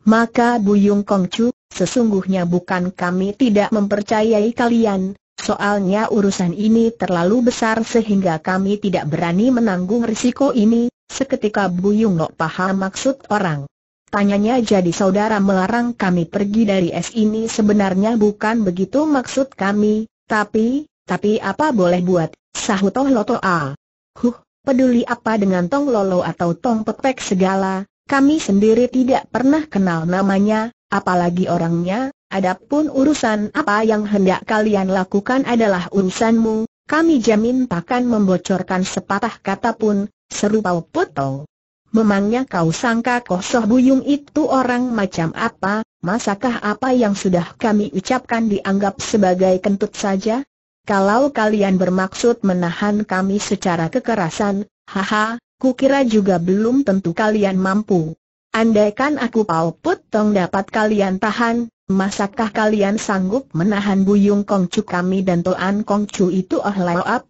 Maka Buyung Kongcu, sesungguhnya bukan kami tidak mempercayai kalian, soalnya urusan ini terlalu besar sehingga kami tidak berani menanggung risiko ini, seketika Buyung Nok paham maksud orang. Tanyanya jadi saudara melarang kami pergi dari es ini sebenarnya bukan begitu maksud kami, tapi, tapi apa boleh buat, sahut Toh Loto A. Ah. Huh, peduli apa dengan Tong Lolo atau Tong Pepek segala, kami sendiri tidak pernah kenal namanya, apalagi orangnya, adapun urusan apa yang hendak kalian lakukan adalah urusanmu, kami jamin takkan membocorkan sepatah kata pun, seru Pau Putong. Memangnya kau sangka Kosoh Buyung itu orang macam apa, masakah apa yang sudah kami ucapkan dianggap sebagai kentut saja? Kalau kalian bermaksud menahan kami secara kekerasan, haha, kukira juga belum tentu kalian mampu. Andaikan aku Pau Putong dapat kalian tahan, masakah kalian sanggup menahan Buyung Kongcu kami dan Toan Kongcu itu Oh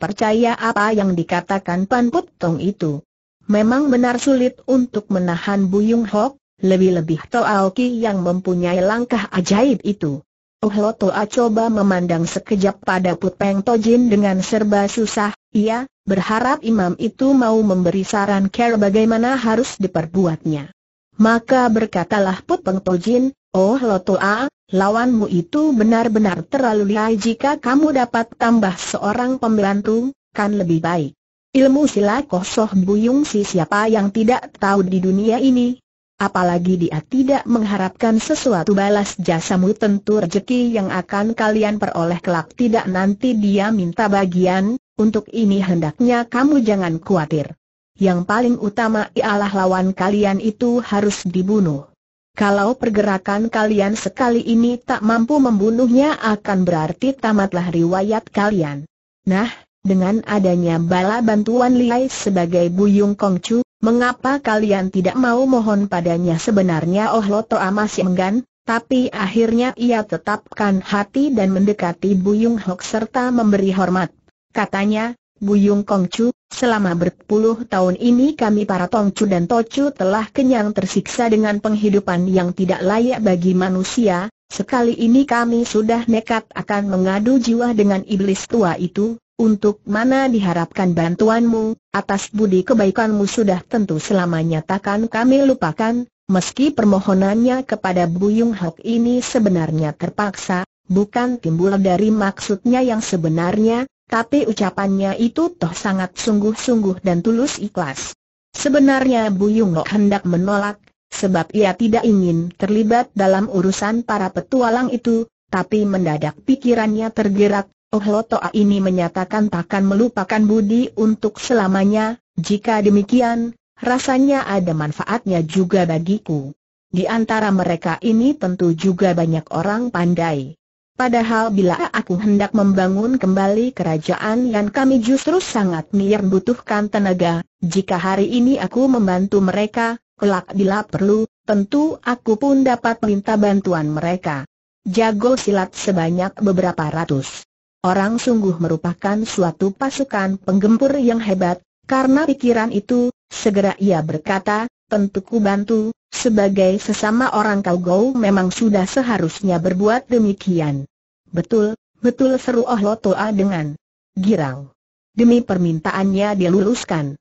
percaya apa yang dikatakan Pan Putong itu? Memang benar sulit untuk menahan Buyung Hok, lebih-lebih Toao Aoki yang mempunyai langkah ajaib itu. Oh Lo Toa coba memandang sekejap pada Put Peng Tojin dengan serba susah, ia berharap imam itu mau memberi saran care bagaimana harus diperbuatnya. Maka berkatalah Put Peng Tojin, Oh Lo Toa, lawanmu itu benar-benar terlalu lihai jika kamu dapat tambah seorang pembantu, kan lebih baik. Ilmu sila kosoh Buyung si siapa yang tidak tahu di dunia ini? Apalagi dia tidak mengharapkan sesuatu balas jasamu tentu rezeki yang akan kalian peroleh kelak tidak nanti dia minta bagian, untuk ini hendaknya kamu jangan khawatir. Yang paling utama ialah lawan kalian itu harus dibunuh. Kalau pergerakan kalian sekali ini tak mampu membunuhnya akan berarti tamatlah riwayat kalian. Nah, dengan adanya bala bantuan Liai sebagai Buyung Kongcu, mengapa kalian tidak mau mohon padanya sebenarnya Oh Lotoa masih enggan, tapi akhirnya ia tetapkan hati dan mendekati Buyung Hok serta memberi hormat. Katanya, Buyung Kongcu, selama berpuluh tahun ini kami para Tongcu dan Tocu telah kenyang tersiksa dengan penghidupan yang tidak layak bagi manusia, sekali ini kami sudah nekat akan mengadu jiwa dengan iblis tua itu, untuk mana diharapkan bantuanmu, atas budi kebaikanmu sudah tentu selamanya takkan kami lupakan, meski permohonannya kepada Buyung Hok ini sebenarnya terpaksa, bukan timbul dari maksudnya yang sebenarnya, tapi ucapannya itu toh sangat sungguh-sungguh dan tulus ikhlas. Sebenarnya Buyung Hok hendak menolak, sebab ia tidak ingin terlibat dalam urusan para petualang itu, tapi mendadak pikirannya tergerak, Ohlo Toa ini menyatakan takkan melupakan budi untuk selamanya, jika demikian, rasanya ada manfaatnya juga bagiku. Di antara mereka ini tentu juga banyak orang pandai. Padahal bila aku hendak membangun kembali kerajaan dan kami justru sangat niat butuhkan tenaga, jika hari ini aku membantu mereka, kelak bila perlu, tentu aku pun dapat minta bantuan mereka. Jago silat sebanyak beberapa ratus. Orang sungguh merupakan suatu pasukan penggempur yang hebat, karena pikiran itu, segera ia berkata, tentu ku bantu, sebagai sesama orang kau gau memang sudah seharusnya berbuat demikian. Betul, betul seru Oh Toa dengan girang. Demi permintaannya diluluskan.